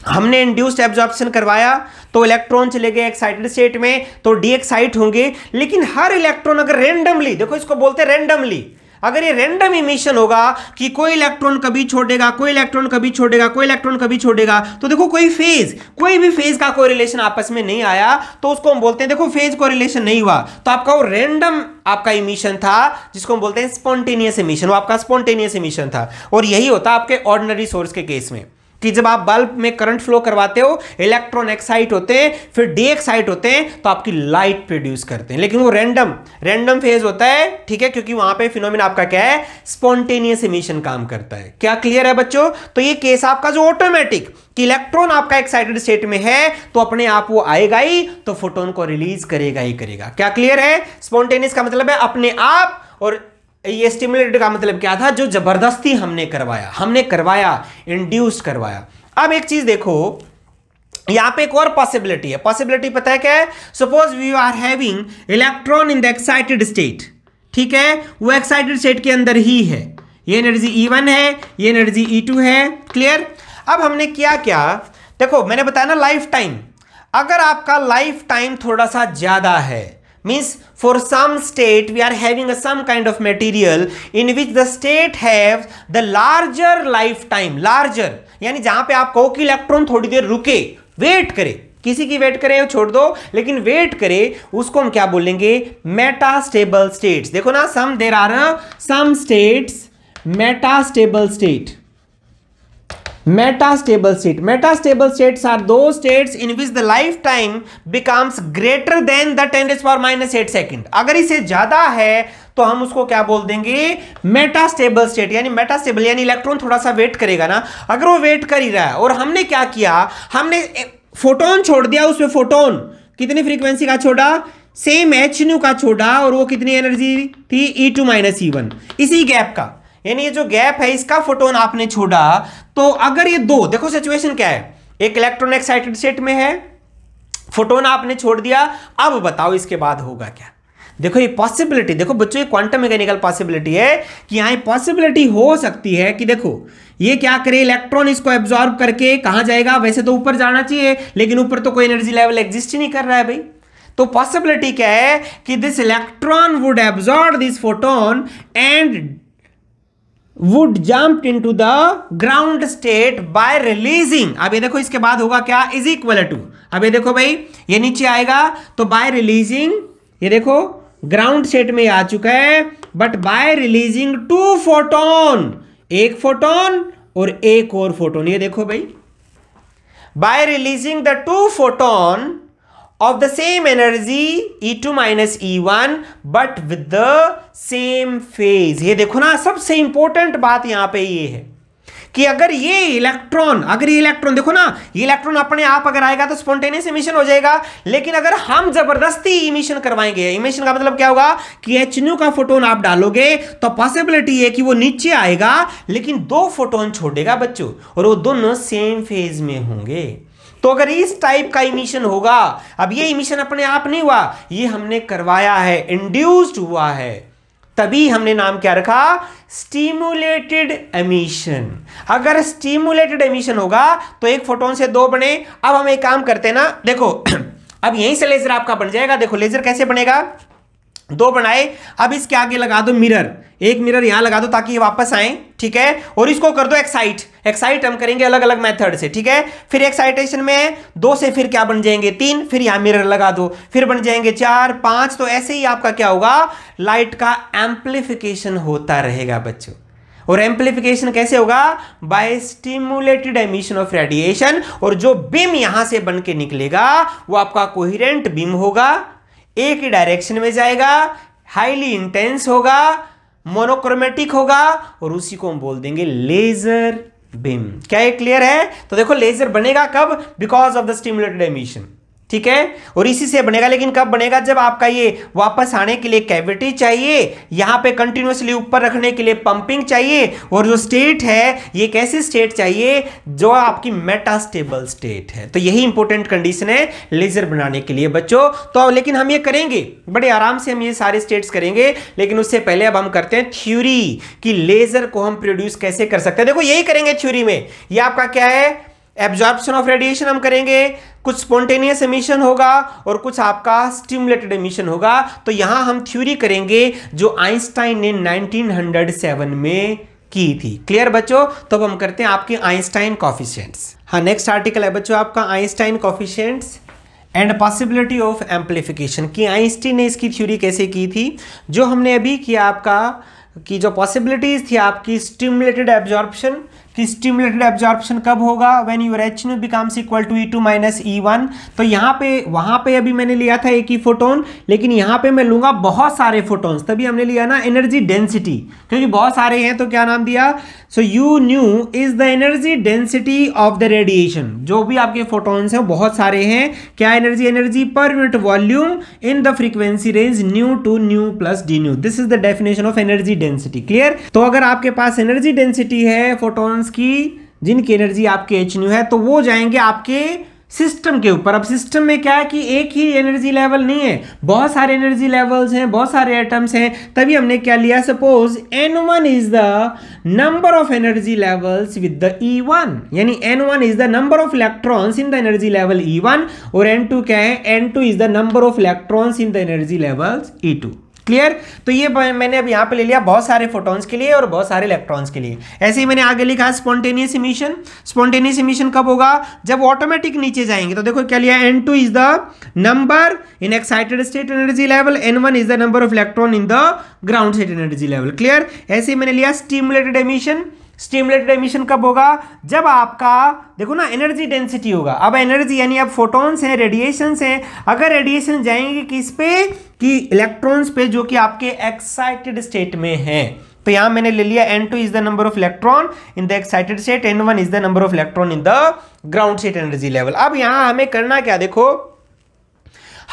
हमने इंड्यूस्ड एब्जॉर्प्शन करवाया तो इलेक्ट्रॉन चले गए एक्साइटेड स्टेट में तो डीएक्साइट होंगे लेकिन हर इलेक्ट्रॉन अगर रेंडमली देखो इसको बोलते हैं रेंडमली अगर ये रेंडम इमिशन होगा कि कोई इलेक्ट्रॉन कभी छोड़ेगा कोई इलेक्ट्रॉन कभी छोड़ेगा कोई इलेक्ट्रॉन कभी छोड़ेगा तो देखो कोई फेज कोई भी फेज का कोई रिलेशन आपस में नहीं आया तो उसको हम बोलते हैं देखो फेज को रिलेशन नहीं हुआ तो आपका वो रेंडम आपका इमिशन था जिसको हम बोलते हैं स्पॉन्टेनियस इमिशन वो आपका स्पॉन्टेनियस इमिशन था और यही होता आपके ऑर्डनरी सोर्स के केस में कि जब आप बल्ब में करंट फ्लो करवाते हो इलेक्ट्रॉन एक्साइट होते हैं फिर डी एक्साइट होते हैं तो आपकी लाइट प्रोड्यूस करते हैं लेकिन वो रैंडम रैंडम फेज होता है ठीक है क्योंकि वहां पे फिनोमिन आपका क्या है स्पॉन्टेनियस इमिशन काम करता है क्या क्लियर है बच्चों तो ये केस आपका जो ऑटोमेटिक कि इलेक्ट्रॉन आपका एक्साइटेड स्टेट में है तो अपने आप वो आएगा ही तो फोटोन को रिलीज करेगा ही करेगा क्या क्लियर है स्पॉन्टेनियस का मतलब है अपने आप और ये स्टिमुलेटेड का मतलब क्या था जो जबरदस्ती हमने करवाया हमने करवाया इंड्यूस करवाया अब एक चीज देखो यहां पे एक और पॉसिबिलिटी है पॉसिबिलिटी पता है क्या है suppose we are having electron in the excited state ठीक है वो एक्साइटेड स्टेट के अंदर ही है ये एनर्जी ई वन है ये एनर्जी ई टू है क्लियर अब हमने किया क्या देखो मैंने बताया ना लाइफ टाइम अगर आपका लाइफ टाइम थोड़ा सा ज़्यादा है means for some state we are having a, some kind of material in which the state have the larger lifetime larger yani jahan pe aap कहो ki electron thodi der ruke wait kare किसी की wait करे छोड़ दो लेकिन wait करे उसको हम क्या बोलेंगे मेटास्टेबल स्टेट्स देखो ना some there are some states metastable state metastable state are those state in which the life time becomes greater than the ten raise power minus eight second अगर इसे ज्यादा है तो हम उसको क्या बोल देंगे मेटास्टेबल स्टेट यानी मेटास्टेबल यानी इलेक्ट्रॉन थोड़ा सा वेट करेगा ना अगर वो वेट कर ही रहा है और हमने क्या किया हमने फोटोन छोड़ दिया उसमें फोटोन कितनी फ्रीक्वेंसी का छोड़ा सेम एच न्यू का छोड़ा और वो कितनी एनर्जी थी E two minus E one इसी गैप का यानी ये जो गैप है इसका फोटोन आपने छोड़ा तो अगर ये दो देखो सिचुएशन क्या है एक इलेक्ट्रॉन एक्साइटेड सेट में है फोटोन आपने छोड़ दिया अब बताओ इसके बाद होगा क्या देखो ये पॉसिबिलिटी देखो बच्चों ये क्वांटम मैकेनिकल पॉसिबिलिटी है कि यहां पॉसिबिलिटी हो सकती है कि देखो ये क्या करे इलेक्ट्रॉन इसको एब्जॉर्ब करके कहा जाएगा वैसे तो ऊपर जाना चाहिए लेकिन ऊपर तो कोई एनर्जी लेवल एग्जिस्ट ही नहीं कर रहा है भाई तो पॉसिबिलिटी क्या है कि this electron would absorb this photon and would jump in to the ground state by releasing अब ये देखो इसके बाद होगा क्या इज इक्वल टू अब ये देखो भाई ये नीचे आएगा तो बाय रिलीजिंग ये देखो ग्राउंड स्टेट में आ चुका है but by releasing two photon एक फोटोन और एक और फोटोन ये देखो भाई by releasing the two photon of the same energy E2 minus E1 but with the same phase ये देखो ना सबसे इंपॉर्टेंट बात यहां पे ये है कि अगर ये इलेक्ट्रॉन अगर ये इलेक्ट्रॉन देखो ना ये इलेक्ट्रॉन अपने आप अगर आएगा तो स्पॉन्टेनियस इमिशन हो जाएगा लेकिन अगर हम जबरदस्ती इमिशन करवाएंगे इमिशन का मतलब क्या होगा कि एच का फोटोन आप डालोगे तो पॉसिबिलिटी है कि वो नीचे आएगा लेकिन दो फोटोन छोड़ेगा बच्चों और वो दोनों सेम फेज में होंगे तो अगर इस टाइप का इमिशन होगा अब ये इमिशन अपने आप नहीं हुआ ये हमने करवाया है इंड्यूस्ड हुआ है तभी हमने नाम क्या रखा स्टीमुलेटेड एमिशन अगर स्टीमुलेटेड एमिशन होगा तो एक फोटोन से दो बने अब हम एक काम करते ना देखो *clears throat* अब यहीं से लेजर आपका बन जाएगा देखो लेजर कैसे बनेगा दो बनाए अब इसके आगे लगा दो मिरर एक मिरर यहां लगा दो ताकि ये वापस आए ठीक है और इसको कर दो एक्साइट एक्साइट हम करेंगे अलग अलग मेथड से ठीक है फिर एक्साइटेशन में दो से फिर क्या बन जाएंगे तीन फिर यहां मिरर लगा दो फिर बन जाएंगे चार पांच तो ऐसे ही आपका क्या होगा लाइट का एम्पलीफिकेशन होता रहेगा बच्चों और एम्पलीफिकेशन कैसे होगा by stimulated emission of radiation और जो बीम यहां से बन के निकलेगा वो आपका कोहिरेंट बीम होगा एक ही डायरेक्शन में जाएगा हाईली इंटेंस होगा मोनोक्रोमेटिक होगा और उसी को हम बोल देंगे लेजर बीम क्या ये क्लियर है तो देखो लेजर बनेगा कब because of the stimulated emission ठीक है और इसी से बनेगा लेकिन कब बनेगा जब आपका ये वापस आने के लिए कैविटी चाहिए यहाँ पे कंटिन्यूसली ऊपर रखने के लिए पंपिंग चाहिए और जो स्टेट है ये कैसी स्टेट चाहिए जो आपकी मेटास्टेबल स्टेट है तो यही इंपॉर्टेंट कंडीशन है लेजर बनाने के लिए बच्चों तो लेकिन हम ये करेंगे बड़े आराम से हम ये सारे स्टेट्स करेंगे लेकिन उससे पहले अब हम करते हैं थ्यूरी कि लेजर को हम प्रोड्यूस कैसे कर सकते हैं देखो यही करेंगे थ्यूरी में ये आपका क्या है एब्जॉर्प्शन ऑफ रेडिएशन हम करेंगे कुछ स्पॉन्टेनियस एमिशन होगा और कुछ आपका स्टिमुलेटेड एमिशन होगा तो यहां हम थ्योरी करेंगे जो आइंस्टाइन ने 1907 में की थी क्लियर बच्चों तो अब हम करते हैं आपके आइंस्टाइन कॉफिशियंट्स हाँ नेक्स्ट आर्टिकल है बच्चों आपका Einstein coefficients and possibility of amplification कि आइंस्टीन ने इसकी थ्योरी कैसे की थी जो हमने अभी किया आपका कि जो पॉसिबिलिटीज़ थी आपकी स्टिमुलेटेड एब्जॉर्प्शन कि स्टिमुलेटेड एब्जॉर्प्शन कब होगा when your H nu becomes equal to E two minus E one तो यहाँ पे वहाँ पे अभी मैंने लिया था एक ही फोटोन लेकिन यहाँ पे मैं लूँगा बहुत सारे फोटोन्स तभी हमने लिया ना एनर्जी डेंसिटी क्योंकि बहुत सारे हैं तो क्या नाम दिया so u nu is the energy density of the radiation जो भी आपके फोटोन्स हैं बहुत सारे हैं क्या energy energy per unit volume in the frequency range nu to nu plus D nu this is the definition of energy density clear तो अगर आपके पास एनर्जी डेंसिटी है फोटोन इलेक्ट्रॉन्स की जिनकी एनर्जी आपके एच न्यू है तो वो जाएंगे आपके सिस्टम के ऊपर अब सिस्टम में क्या है कि एक ही एनर्जी लेवल नहीं है बहुत सारे एनर्जी लेवल्स हैं बहुत सारे एटम्स हैं तभी हमने क्या लिया suppose N one is the number of energy levels with the E one यानी N one is the number of electrons in the energy level E one और एन टू क्या है N two is the number of electrons in the energy levels E two clear तो ये मैंने अब यहाँ पे ले लिया बहुत सारे फोटॉन्स के लिए और बहुत सारे इलेक्ट्रॉन्स के लिए ऐसे ही मैंने आगे लिखा स्पॉन्टेनियस इमिशन स्पॉन्टेनियस इमिशन कब होगा जब ऑटोमेटिक नीचे जाएंगे तो देखो क्या लिया N two is the number in excited state energy level N one is the number of electron in the ground state energy level clear ऐसे ही मैंने लिया स्टीमुलेटेड एमिशन स्टिमुलेटेड एमिशन कब होगा जब आपका देखो ना एनर्जी डेंसिटी होगा अब एनर्जी यानी अब फोटोन्स हैं रेडिएशंस हैं अगर रेडिएशन जाएंगे किस पे कि इलेक्ट्रॉन्स पे जो कि आपके एक्साइटेड स्टेट में हैं तो यहां मैंने ले लिया N two is the number of electron in the excited state N one is the number of electron in the ground state energy level अब यहां हमें करना क्या देखो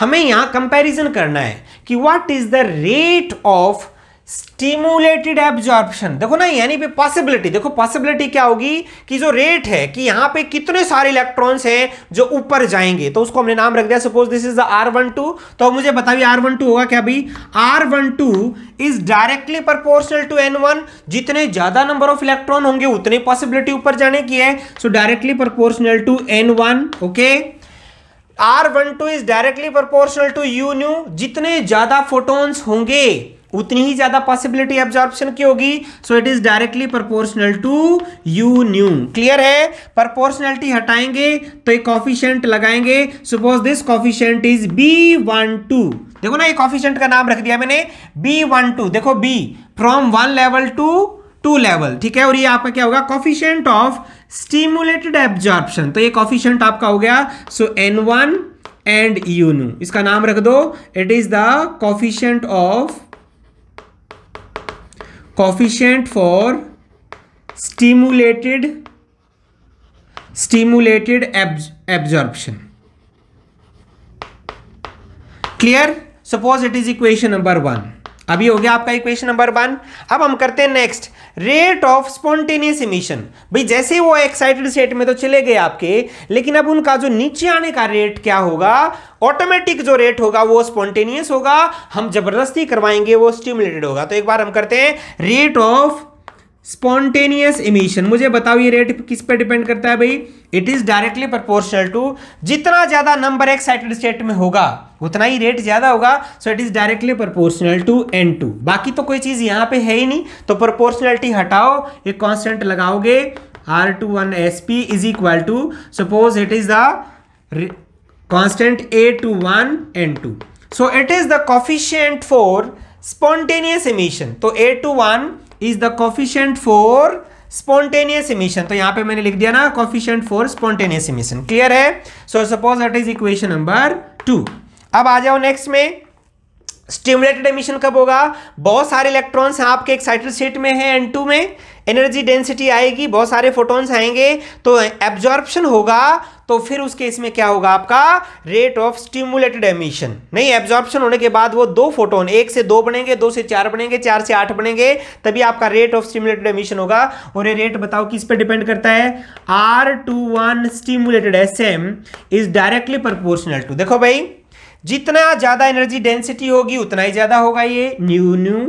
हमें यहां कंपैरिजन करना है कि what is the rate of stimulated absorption देखो ना यानी पे पॉसिबिलिटी देखो पॉसिबिलिटी क्या होगी कि जो रेट है कि यहां पे कितने सारे इलेक्ट्रॉन्स हैं जो ऊपर जाएंगे तो उसको हमने नाम रख दिया suppose this is the R one two तो मुझे बताइए आर वन टू होगा क्या भाई R one two is directly proportional to N one जितने ज्यादा नंबर ऑफ इलेक्ट्रॉन होंगे उतनी पॉसिबिलिटी ऊपर जाने की है so directly proportional to N one okay R one two is directly proportional to U nu जितने ज्यादा फोटोन्स होंगे उतनी ही ज्यादा पॉसिबिलिटी एब्जॉर्प्शन की होगी so it is directly proportional to U nu clear है प्रोपोर्शनलिटी हटाएंगे तो एक कॉफिशेंट लगाएंगे suppose this coefficient is B one two देखो ना ये कॉफिशेंट का नाम रख दिया मैंने बी वन टू देखो B from one level to two level ठीक है और ये आपका क्या होगा कॉफिशियंट ऑफ स्टीमुलेटेड एब्जॉर्प्शन तो ये कॉफिशेंट आपका हो गया सो एन वन एंड नू इसका नाम रख दो it is the coefficient of coefficient for stimulated stimulated abs absorption clear suppose it is equation number 1 अभी हो गया आपका इक्वेशन नंबर वन अब हम करते हैं next rate of spontaneous emission भाई जैसे वो एक्साइटेड स्टेट में तो चले गए आपके लेकिन अब उनका जो नीचे आने का रेट क्या होगा ऑटोमेटिक जो रेट होगा वो स्पॉन्टेनियस होगा हम जबरदस्ती करवाएंगे वो स्टिमुलेटेड होगा तो एक बार हम करते हैं रेट ऑफ स्पॉन्टेनियस इमिशन मुझे बताओ ये रेट किस पे डिपेंड करता है भाई it is directly proportional to जितना ज्यादा नंबर एक्साइटेड स्टेट में होगा उतना ही रेट ज्यादा होगा so it is directly proportional to N two बाकी तो कोई चीज यहां पे है ही नहीं तो प्रोपोर्शनलिटी हटाओ एक कॉन्स्टेंट लगाओगे R two one S P is equal to suppose it is the constant A two one N two so it is the coefficient for spontaneous emission तो A two one is the coefficient for spontaneous emission तो यहां पे मैंने लिख दिया ना coefficient for spontaneous emission clear है so suppose that is equation number two अब आ जाओ नेक्स्ट में स्टिमुलेटेड एमिशन कब होगा बहुत सारे इलेक्ट्रॉन्स हैं आपके एक्साइटेड स्टेट में हैं एन में एनर्जी डेंसिटी आएगी बहुत सारे फोटोन्स आएंगे तो एब्जॉर्प्शन होगा तो फिर उस केस में क्या होगा आपका रेट ऑफ स्टिमुलेटेड एमिशन नहीं एब्जॉर्प्शन होने के बाद वो दो फोटोन एक से दो बनेंगे दो से चार बनेंगे चार से आठ बनेंगे तभी आपका रेट ऑफ स्टिमुलेटेड एमिशन होगा और ये रेट बताओ किस पे डिपेंड करता है R two one stimulated S M is directly proportional to देखो भाई जितना ज्यादा एनर्जी डेंसिटी होगी उतना ही ज्यादा होगा ये न्यू न्यू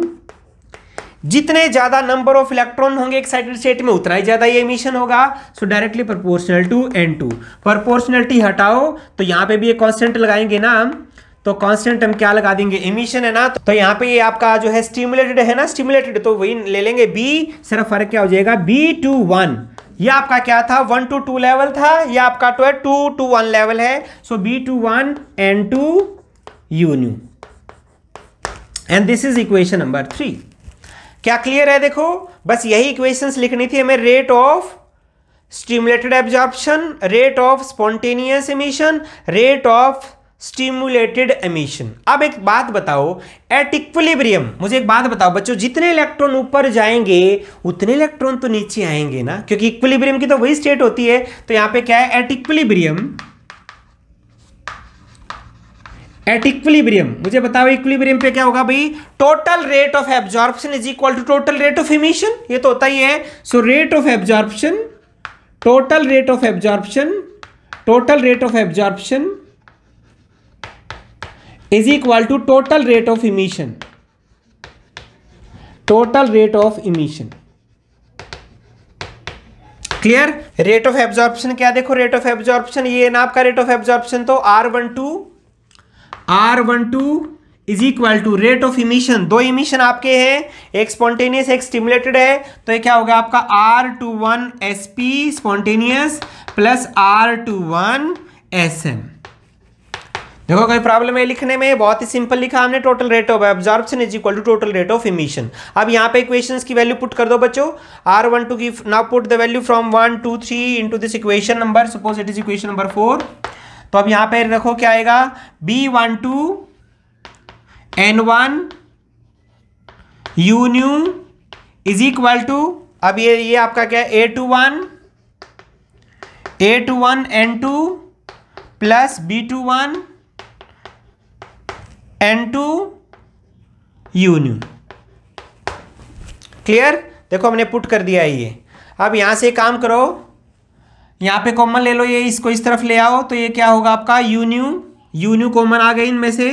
जितने ज्यादा नंबर ऑफ इलेक्ट्रॉन होंगे एक्साइटेड स्टेट में उतना ही ज्यादा ये इमिशन होगा so directly proportional to N two proportionality हटाओ तो यहाँ पे भी ये कॉन्स्टेंट लगाएंगे ना हम तो कांस्टेंट हम क्या लगा देंगे इमिशन है ना तो यहाँ पे ये आपका जो है स्टिमुलेटेड है ना स्टिमुलेटेड तो वही ले लेंगे बी सिर्फ फर्क क्या हो जाएगा बी टू वन ये आपका क्या था वन टू टू लेवल था ये आपका टू तो है टू टू वन लेवल है so B two one N two U nu and this is equation number three क्या क्लियर है देखो बस यही इक्वेशंस लिखनी थी हमें rate of stimulated absorption rate of spontaneous emission rate of stimulated emission अब एक बात बताओ एट इक्विलिब्रियम मुझे एक बात बताओ बच्चों जितने इलेक्ट्रॉन ऊपर जाएंगे उतने इलेक्ट्रॉन तो नीचे आएंगे ना क्योंकि इक्विलिब्रियम की तो वही स्टेट होती है तो यहाँ पे क्या है एट इक्विलिब्रियम एट इक्विलिब्रियम मुझे बताओ इक्विलिब्रियम पे क्या होगा भाई total rate of absorption is equal to total rate of emission ये तो होता ही है so rate of absorption total rate of absorption total rate of absorption is equal to total rate of emission total rate of emission clear rate of absorption क्या देखो rate of absorption ये ना आपका रेट ऑफ एब्जॉर्प्शन तो R one two R one two is equal to rate of emission दो emission आपके हैं एक स्पॉन्टेनियस एक स्टिमुलेटेड है तो ये क्या होगा आपका R two one S P spontaneous plus R two one S M देखो कोई प्रॉब्लम है लिखने में बहुत ही सिंपल लिखा हमने total rate of absorption is equal to total rate of emission अब यहाँ पे इक्वेशन की वैल्यू पुट कर दो बच्चों आर वन टू की now put the value from one two three into this equation number suppose it is equation number four तो अब यहां पर रखो क्या आएगा B one two N one U nu is equal to अब ये ये आपका क्या है A two one A two one N two plus B two one N two U nu clear देखो हमने पुट कर दिया है ये अब यहां से काम करो यहाँ पे कॉमन ले लो ये इसको इस तरफ ले आओ तो ये क्या होगा आपका यू न्यू कॉमन आ गए इनमें से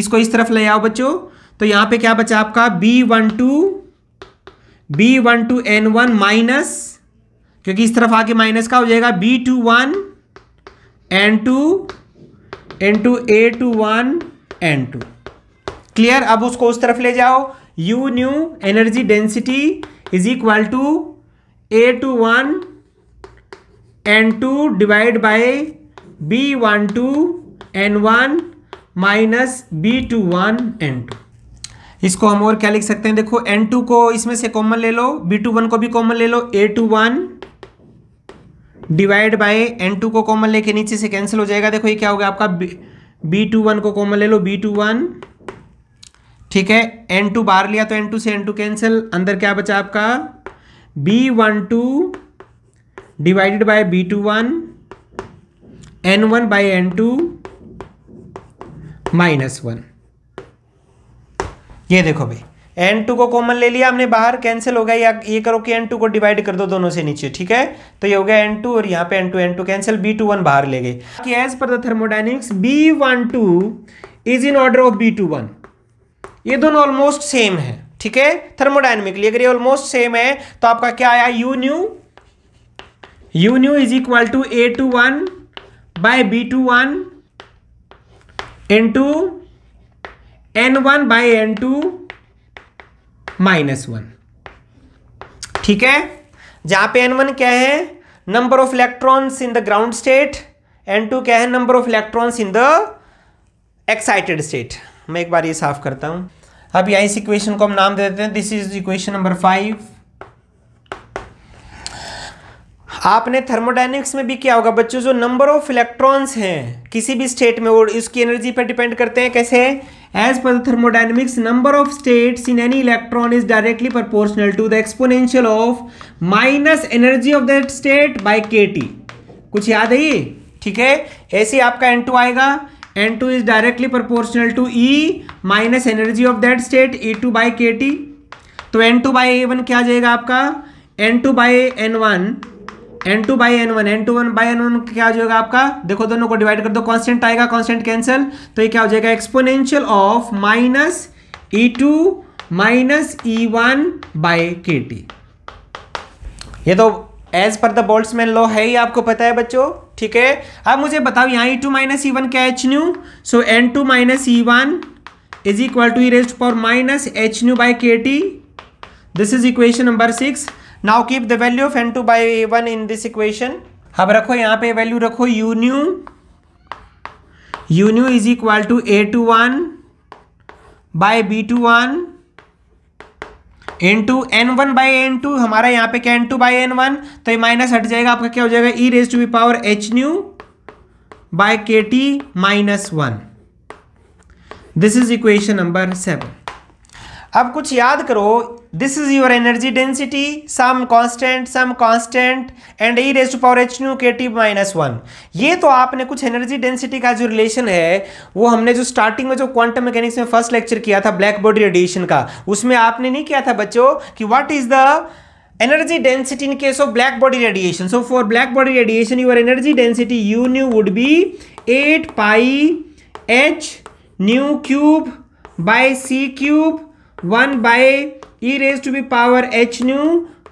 इसको इस तरफ ले आओ बच्चों तो यहाँ पे क्या बचा आपका B one two B one two N one minus क्योंकि इस तरफ आके माइनस का हो जाएगा B two one N two N two A two one N two clear अब उसको उस तरफ ले जाओ U nu energy density is equal to A two one N two divide by B one two N one minus B two one N two इसको हम और क्या लिख सकते हैं देखो एन टू को इसमें से कॉमन ले लो बी टू वन को भी कॉमन ले लो A two one divide by N two को कॉमन लेके नीचे से कैंसिल हो जाएगा देखो ये क्या हो गया आपका बी टू वन को कॉमन ले लो बी टू वन ठीक है एन टू बाहर लिया तो एन टू से एन टू कैंसिल अंदर क्या बचा आपका B one two divided by B two one N one by N two minus one ये देखो भाई एन टू को कॉमन ले लिया हमने बाहर कैंसिल हो गया या ये करो कि एन टू को डिवाइड कर दो दोनों से नीचे ठीक है तो ये हो गया एन टू और यहाँ पे N two N two cancel B two one बाहर ले गए कि as per the thermodynamics B one two is in order of B two one ये दोनों ऑलमोस्ट सेम है ठीक है थर्मोडाइनमिकली अगर ये ऑलमोस्ट सेम है तो आपका क्या आया U nu U nu is equal to A two one by B two one into N one by N two minus one ठीक है जहां पे एन वन क्या है number of electrons in the ground state N two क्या है number of electrons in the excited state मैं एक बार ये साफ करता हूं अब यहां इस इक्वेशन को हम नाम दे देते हैं this is equation number five आपने थर्मोडाइनमिक्स में भी क्या होगा बच्चों जो नंबर ऑफ इलेक्ट्रॉन्स हैं किसी भी स्टेट में वो इसकी एनर्जी पर डिपेंड करते हैं कैसे as per thermodynamics number of states in any electron is directly proportional to the exponential of minus energy of that state by K कुछ याद है ये ठीक है ऐसे आपका एन टू आएगा N two is directly proportional to E minus energy of that state E two by K T तो N two by A one क्या आ जाएगा आपका N two by N one N two by N one N two one by N one क्या हो जाएगा आपका देखो दोनों को डिवाइड कर दो कॉन्स्टेंट आएगा कॉन्स्टेंट कैंसिल तो ये क्या हो जाएगा exponential of minus E two minus E one by K T ये तो as per the Boltzmann law है ही आपको पता है बच्चों ठीक है अब मुझे बताओ यहाँ E two minus E one क्या H nu so N two minus E one is equal to E raised for minus H nu by K T this is equation number six now keep the value of N two by A one in this equation अब रखो यहां पे value रखो U nu U nu is equal to A two one by B two one N two N one by N two हमारा यहाँ पे क्या N two by N one तो ये माइनस हट जाएगा आपका क्या हो जाएगा E raise to B power H nu by K T minus one this is equation number seven अब कुछ याद करो this is your energy density some constant some constant and e raised to power h nu k t minus one ये तो आपने कुछ energy density का जो रिलेशन है वो हमने जो स्टार्टिंग में जो क्वांटम मैकेनिक्स में फर्स्ट लेक्चर किया था ब्लैक बॉडी रेडिएशन का उसमें आपने नहीं किया था बच्चों कि what is the energy density in case of black body radiation so for black body radiation your energy density u nu would be 8 pi h nu cube by c cube 1 by E raise to B power H nu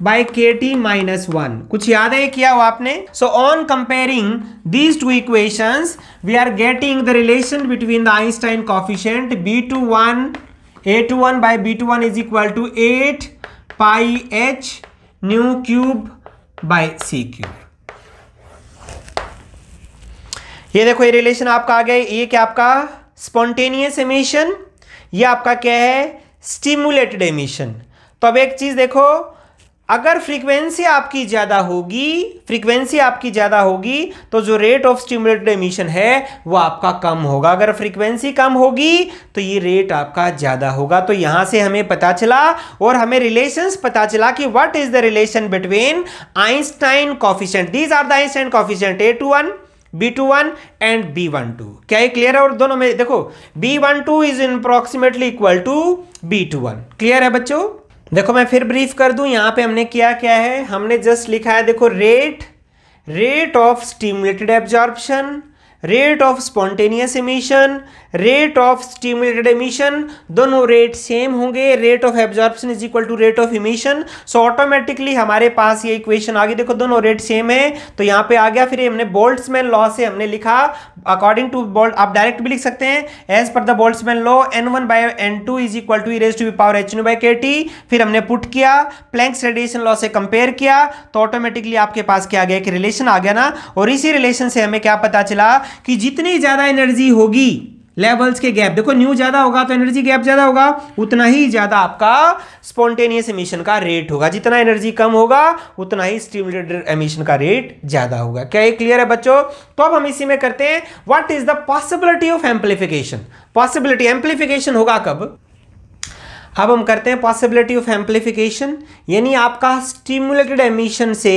by K T minus one कुछ याद है किया हो आपने so on comparing these two equation we are getting the relation between the Einstein coefficient B two one A two one by B two one is equal to eight pi H nu cube by C cube ये देखो ये relation आपका आ गया ये क्या आपका spontaneous emission ये आपका क्या है स्टिमुलेटेड एमिशन तो अब एक चीज़ देखो अगर फ्रीक्वेंसी आपकी ज़्यादा होगी फ्रीक्वेंसी आपकी ज़्यादा होगी तो जो रेट ऑफ स्टिमुलेटेड एमिशन है वो आपका कम होगा अगर फ्रीक्वेंसी कम होगी तो ये रेट आपका ज़्यादा होगा तो यहां से हमें पता चला और हमें रिलेशंस पता चला कि what is the relation between Einstein coefficient these are the Einstein coefficient A two one B two one and B one two क्या ये क्लियर है और दोनों में देखो B one two is approximately equal to B two one clear है बच्चों देखो मैं फिर ब्रीफ कर दूं यहां पे हमने किया क्या है हमने जस्ट लिखा है देखो rate rate of stimulated absorption rate of spontaneous emission rate of stimulated emission दोनों रेट सेम होंगे rate of absorption is equal to rate of emission so automatically हमारे पास ये इक्वेशन आ गई देखो दोनों रेट सेम है तो यहाँ पे आ गया फिर हमने बोल्ट्समैन लॉ से हमने लिखा अकॉर्डिंग टू बोल्ट आप डायरेक्ट भी लिख सकते हैं as per the Boltzmann law N one by N two is equal to raise to power H by K T फिर हमने पुट किया प्लैंक्स रेडिएशन लॉ से कंपेयर किया तो ऑटोमेटिकली आपके पास क्या आ गया कि रिलेशन आ गया ना और इसी रिलेशन से हमें क्या पता चला कि जितनी ज़्यादा एनर्जी होगी लेवल्स के गैप देखो न्यू ज़्यादा होगा तो एनर्जी गैप ज़्यादा होगा उतना ही ज़्यादा आपका स्पॉन्टेनियस एमिशन का रेट होगा जितना एनर्जी कम होगा उतना ही स्टिमुलेटेड एमिशन का रेट ज़्यादा होगा क्या ये क्लियर है बच्चों तो अब हम इसी में करते हैं what is the possibility of amplification possibility amplification होगा कब अब हम करते हैं पॉसिबिलिटी ऑफ एम्पलीफिकेशन यानी आपका स्टिमुलेटेड एमिशन से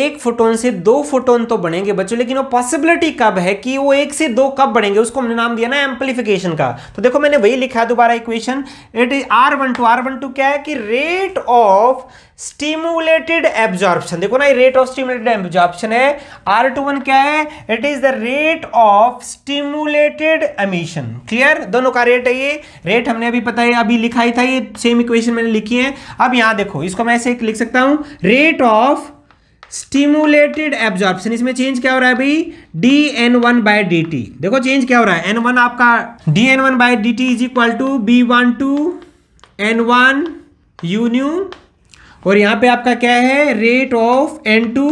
एक फोटोन से दो फोटोन तो बनेंगे बच्चों लेकिन वो पॉसिबिलिटी कब है कि वो एक से दो कब बनेंगे उसको हमने नाम दिया ना एम्पलीफिकेशन का तो देखो मैंने वही लिखा दोबारा equation it is R one two R one two क्या है कि रेट ऑफ स्टिमुलेटेड एब्जॉर्प्शन देखो ना ये रेट ऑफ स्टिमुलेटेड एब्जॉर्प्शन है आर टू वन क्या है it is the rate of stimulated emission clear दोनों का रेट है ये रेट हमने अभी पता है अभी लिखा ही था ये सेम इक्वेशन मैंने लिखी है अब यहां देखो इसको मैं ऐसे लिख सकता हूं रेट ऑफ स्टिमुलेटेड एब्जॉर्प्शन इसमें चेंज क्या हो रहा है भाई D N one by D T देखो चेंज क्या हो रहा है एन वन आपका D N one by D T is equal to B one two N one U nu और यहाँ पे आपका क्या है rate of N two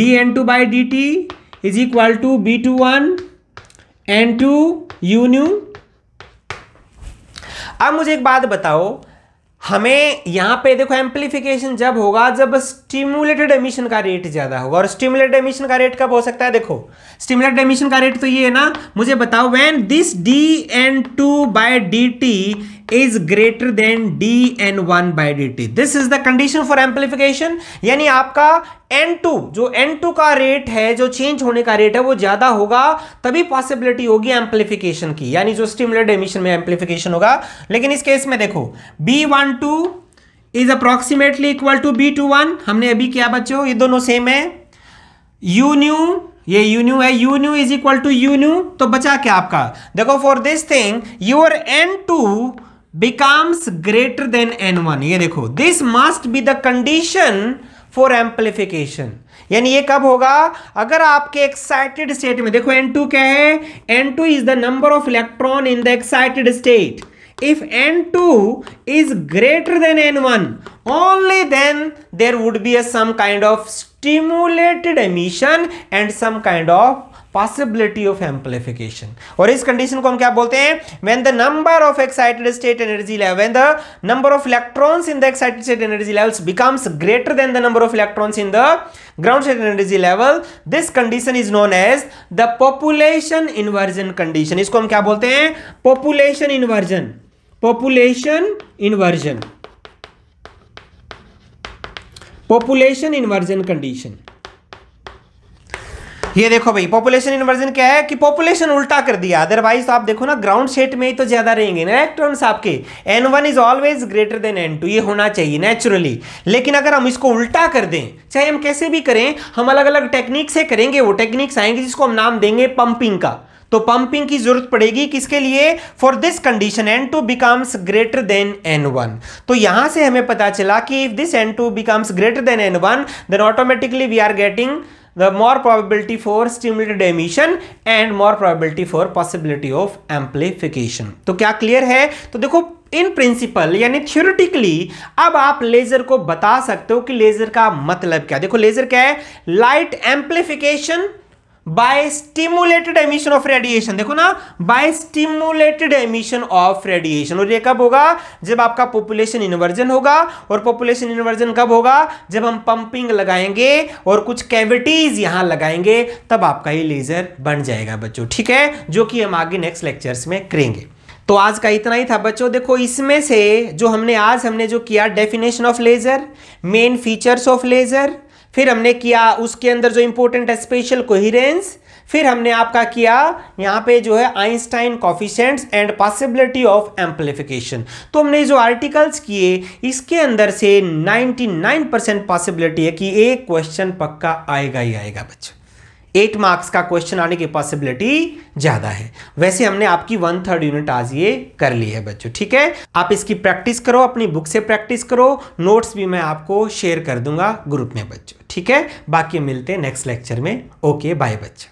D N two by D T is equal to B two one N two U nu अब मुझे एक बात बताओ हमें यहाँ पे देखो एम्पलीफिकेशन जब होगा जब स्टिमुलेटेड एमिशन का रेट ज़्यादा होगा और स्टिमुलेटेड एमिशन का रेट कब हो सकता है देखो स्टिमुलेटेड एमिशन का रेट तो ये है ना मुझे बताओ when this D N two by D T is greater than D N one by D T this is the condition for amplification यानी आपका N2 जो N2 का रेट है जो चेंज होने का रेट है वो ज्यादा होगा तभी पॉसिबिलिटी होगी एम्पलीफिकेशन की यानी जो स्टिमुलेट एमिशन में एम्पलीफिकेशन होगा लेकिन इस केस में देखो B12 is approximately equal to B two one हमने अभी क्या बच्चों ये दोनों सेम है यू न्यू ये यू न्यू है U nu is equal to U nu तो बचा क्या आपका देखो for this thing your N two becomes greater than N one ये देखो this must be the condition for amplification यानी ये कब होगा अगर आपके एक्साइटेड स्टेट में देखो एन टू क्या है N two is the number of electron in the excited state if N two is greater than N one only then there would be some kind of stimulated emission and some kind of possibility of amplification और इस कंडीशन को हम क्या बोलते हैं when the number of excited state energy level when the number of electrons in the excited state energy levels becomes greater than the number of electrons in the ground state energy level this condition is known as the population inversion condition इसको हम क्या बोलते हैं population inversion population inversion population inversion condition ये देखो भाई population inversion क्या है कि पॉपुलेशन उल्टा कर दिया अदरवाइज तो आप देखो ना ग्राउंड सेट में ही तो ज्यादा रहेंगे ना इलेक्ट्रॉन्स आपके N one is always greater than N two ये होना चाहिए नेचुरली लेकिन अगर हम इसको उल्टा कर दें चाहे हम कैसे भी करें हम अलग अलग टेक्निक से करेंगे वो टेक्निक्स आएंगे जिसको हम नाम देंगे पंपिंग का तो पंपिंग की जरूरत पड़ेगी किसके लिए for this condition N two becomes greater than N one तो यहां से हमें पता चला कि if this N two becomes greater than N one then automatically we are getting the more probability for stimulated emission and more probability for possibility of amplification तो क्या clear है तो देखो इन प्रिंसिपल यानी थ्योरेटिकली अब आप laser को बता सकते हो कि लेजर का मतलब क्या देखो लेजर क्या है light amplification by stimulated emission of radiation देखो ना by stimulated emission of radiation और ये कब होगा जब आपका पॉपुलेशन इन्वर्जन होगा और पॉपुलेशन इन्वर्जन कब होगा जब हम पंपिंग लगाएंगे और कुछ कैविटीज यहां लगाएंगे तब आपका ये लेजर बन जाएगा बच्चों ठीक है जो कि हम आगे नेक्स्ट लेक्चर्स में करेंगे तो आज का इतना ही था बच्चों देखो इसमें से जो हमने आज हमने जो किया definition of laser main features of laser फिर हमने किया उसके अंदर जो इंपॉर्टेंट है स्पेशल कोहिरेंस फिर हमने आपका किया यहां पे जो है Einstein coefficients and possibility of amplification तो हमने जो आर्टिकल्स किए इसके अंदर से 99 परसेंट पॉसिबिलिटी है कि एक क्वेश्चन पक्का आएगा ही आएगा बच्चों एट मार्क्स का क्वेश्चन आने की पॉसिबिलिटी ज़्यादा है वैसे हमने आपकी वन थर्ड यूनिट आज ये कर ली है बच्चों ठीक है आप इसकी प्रैक्टिस करो अपनी बुक से प्रैक्टिस करो नोट्स भी मैं आपको शेयर कर दूंगा ग्रुप में बच्चों ठीक है बाकी मिलते हैं नेक्स्ट लेक्चर में ओके बाय बच्चा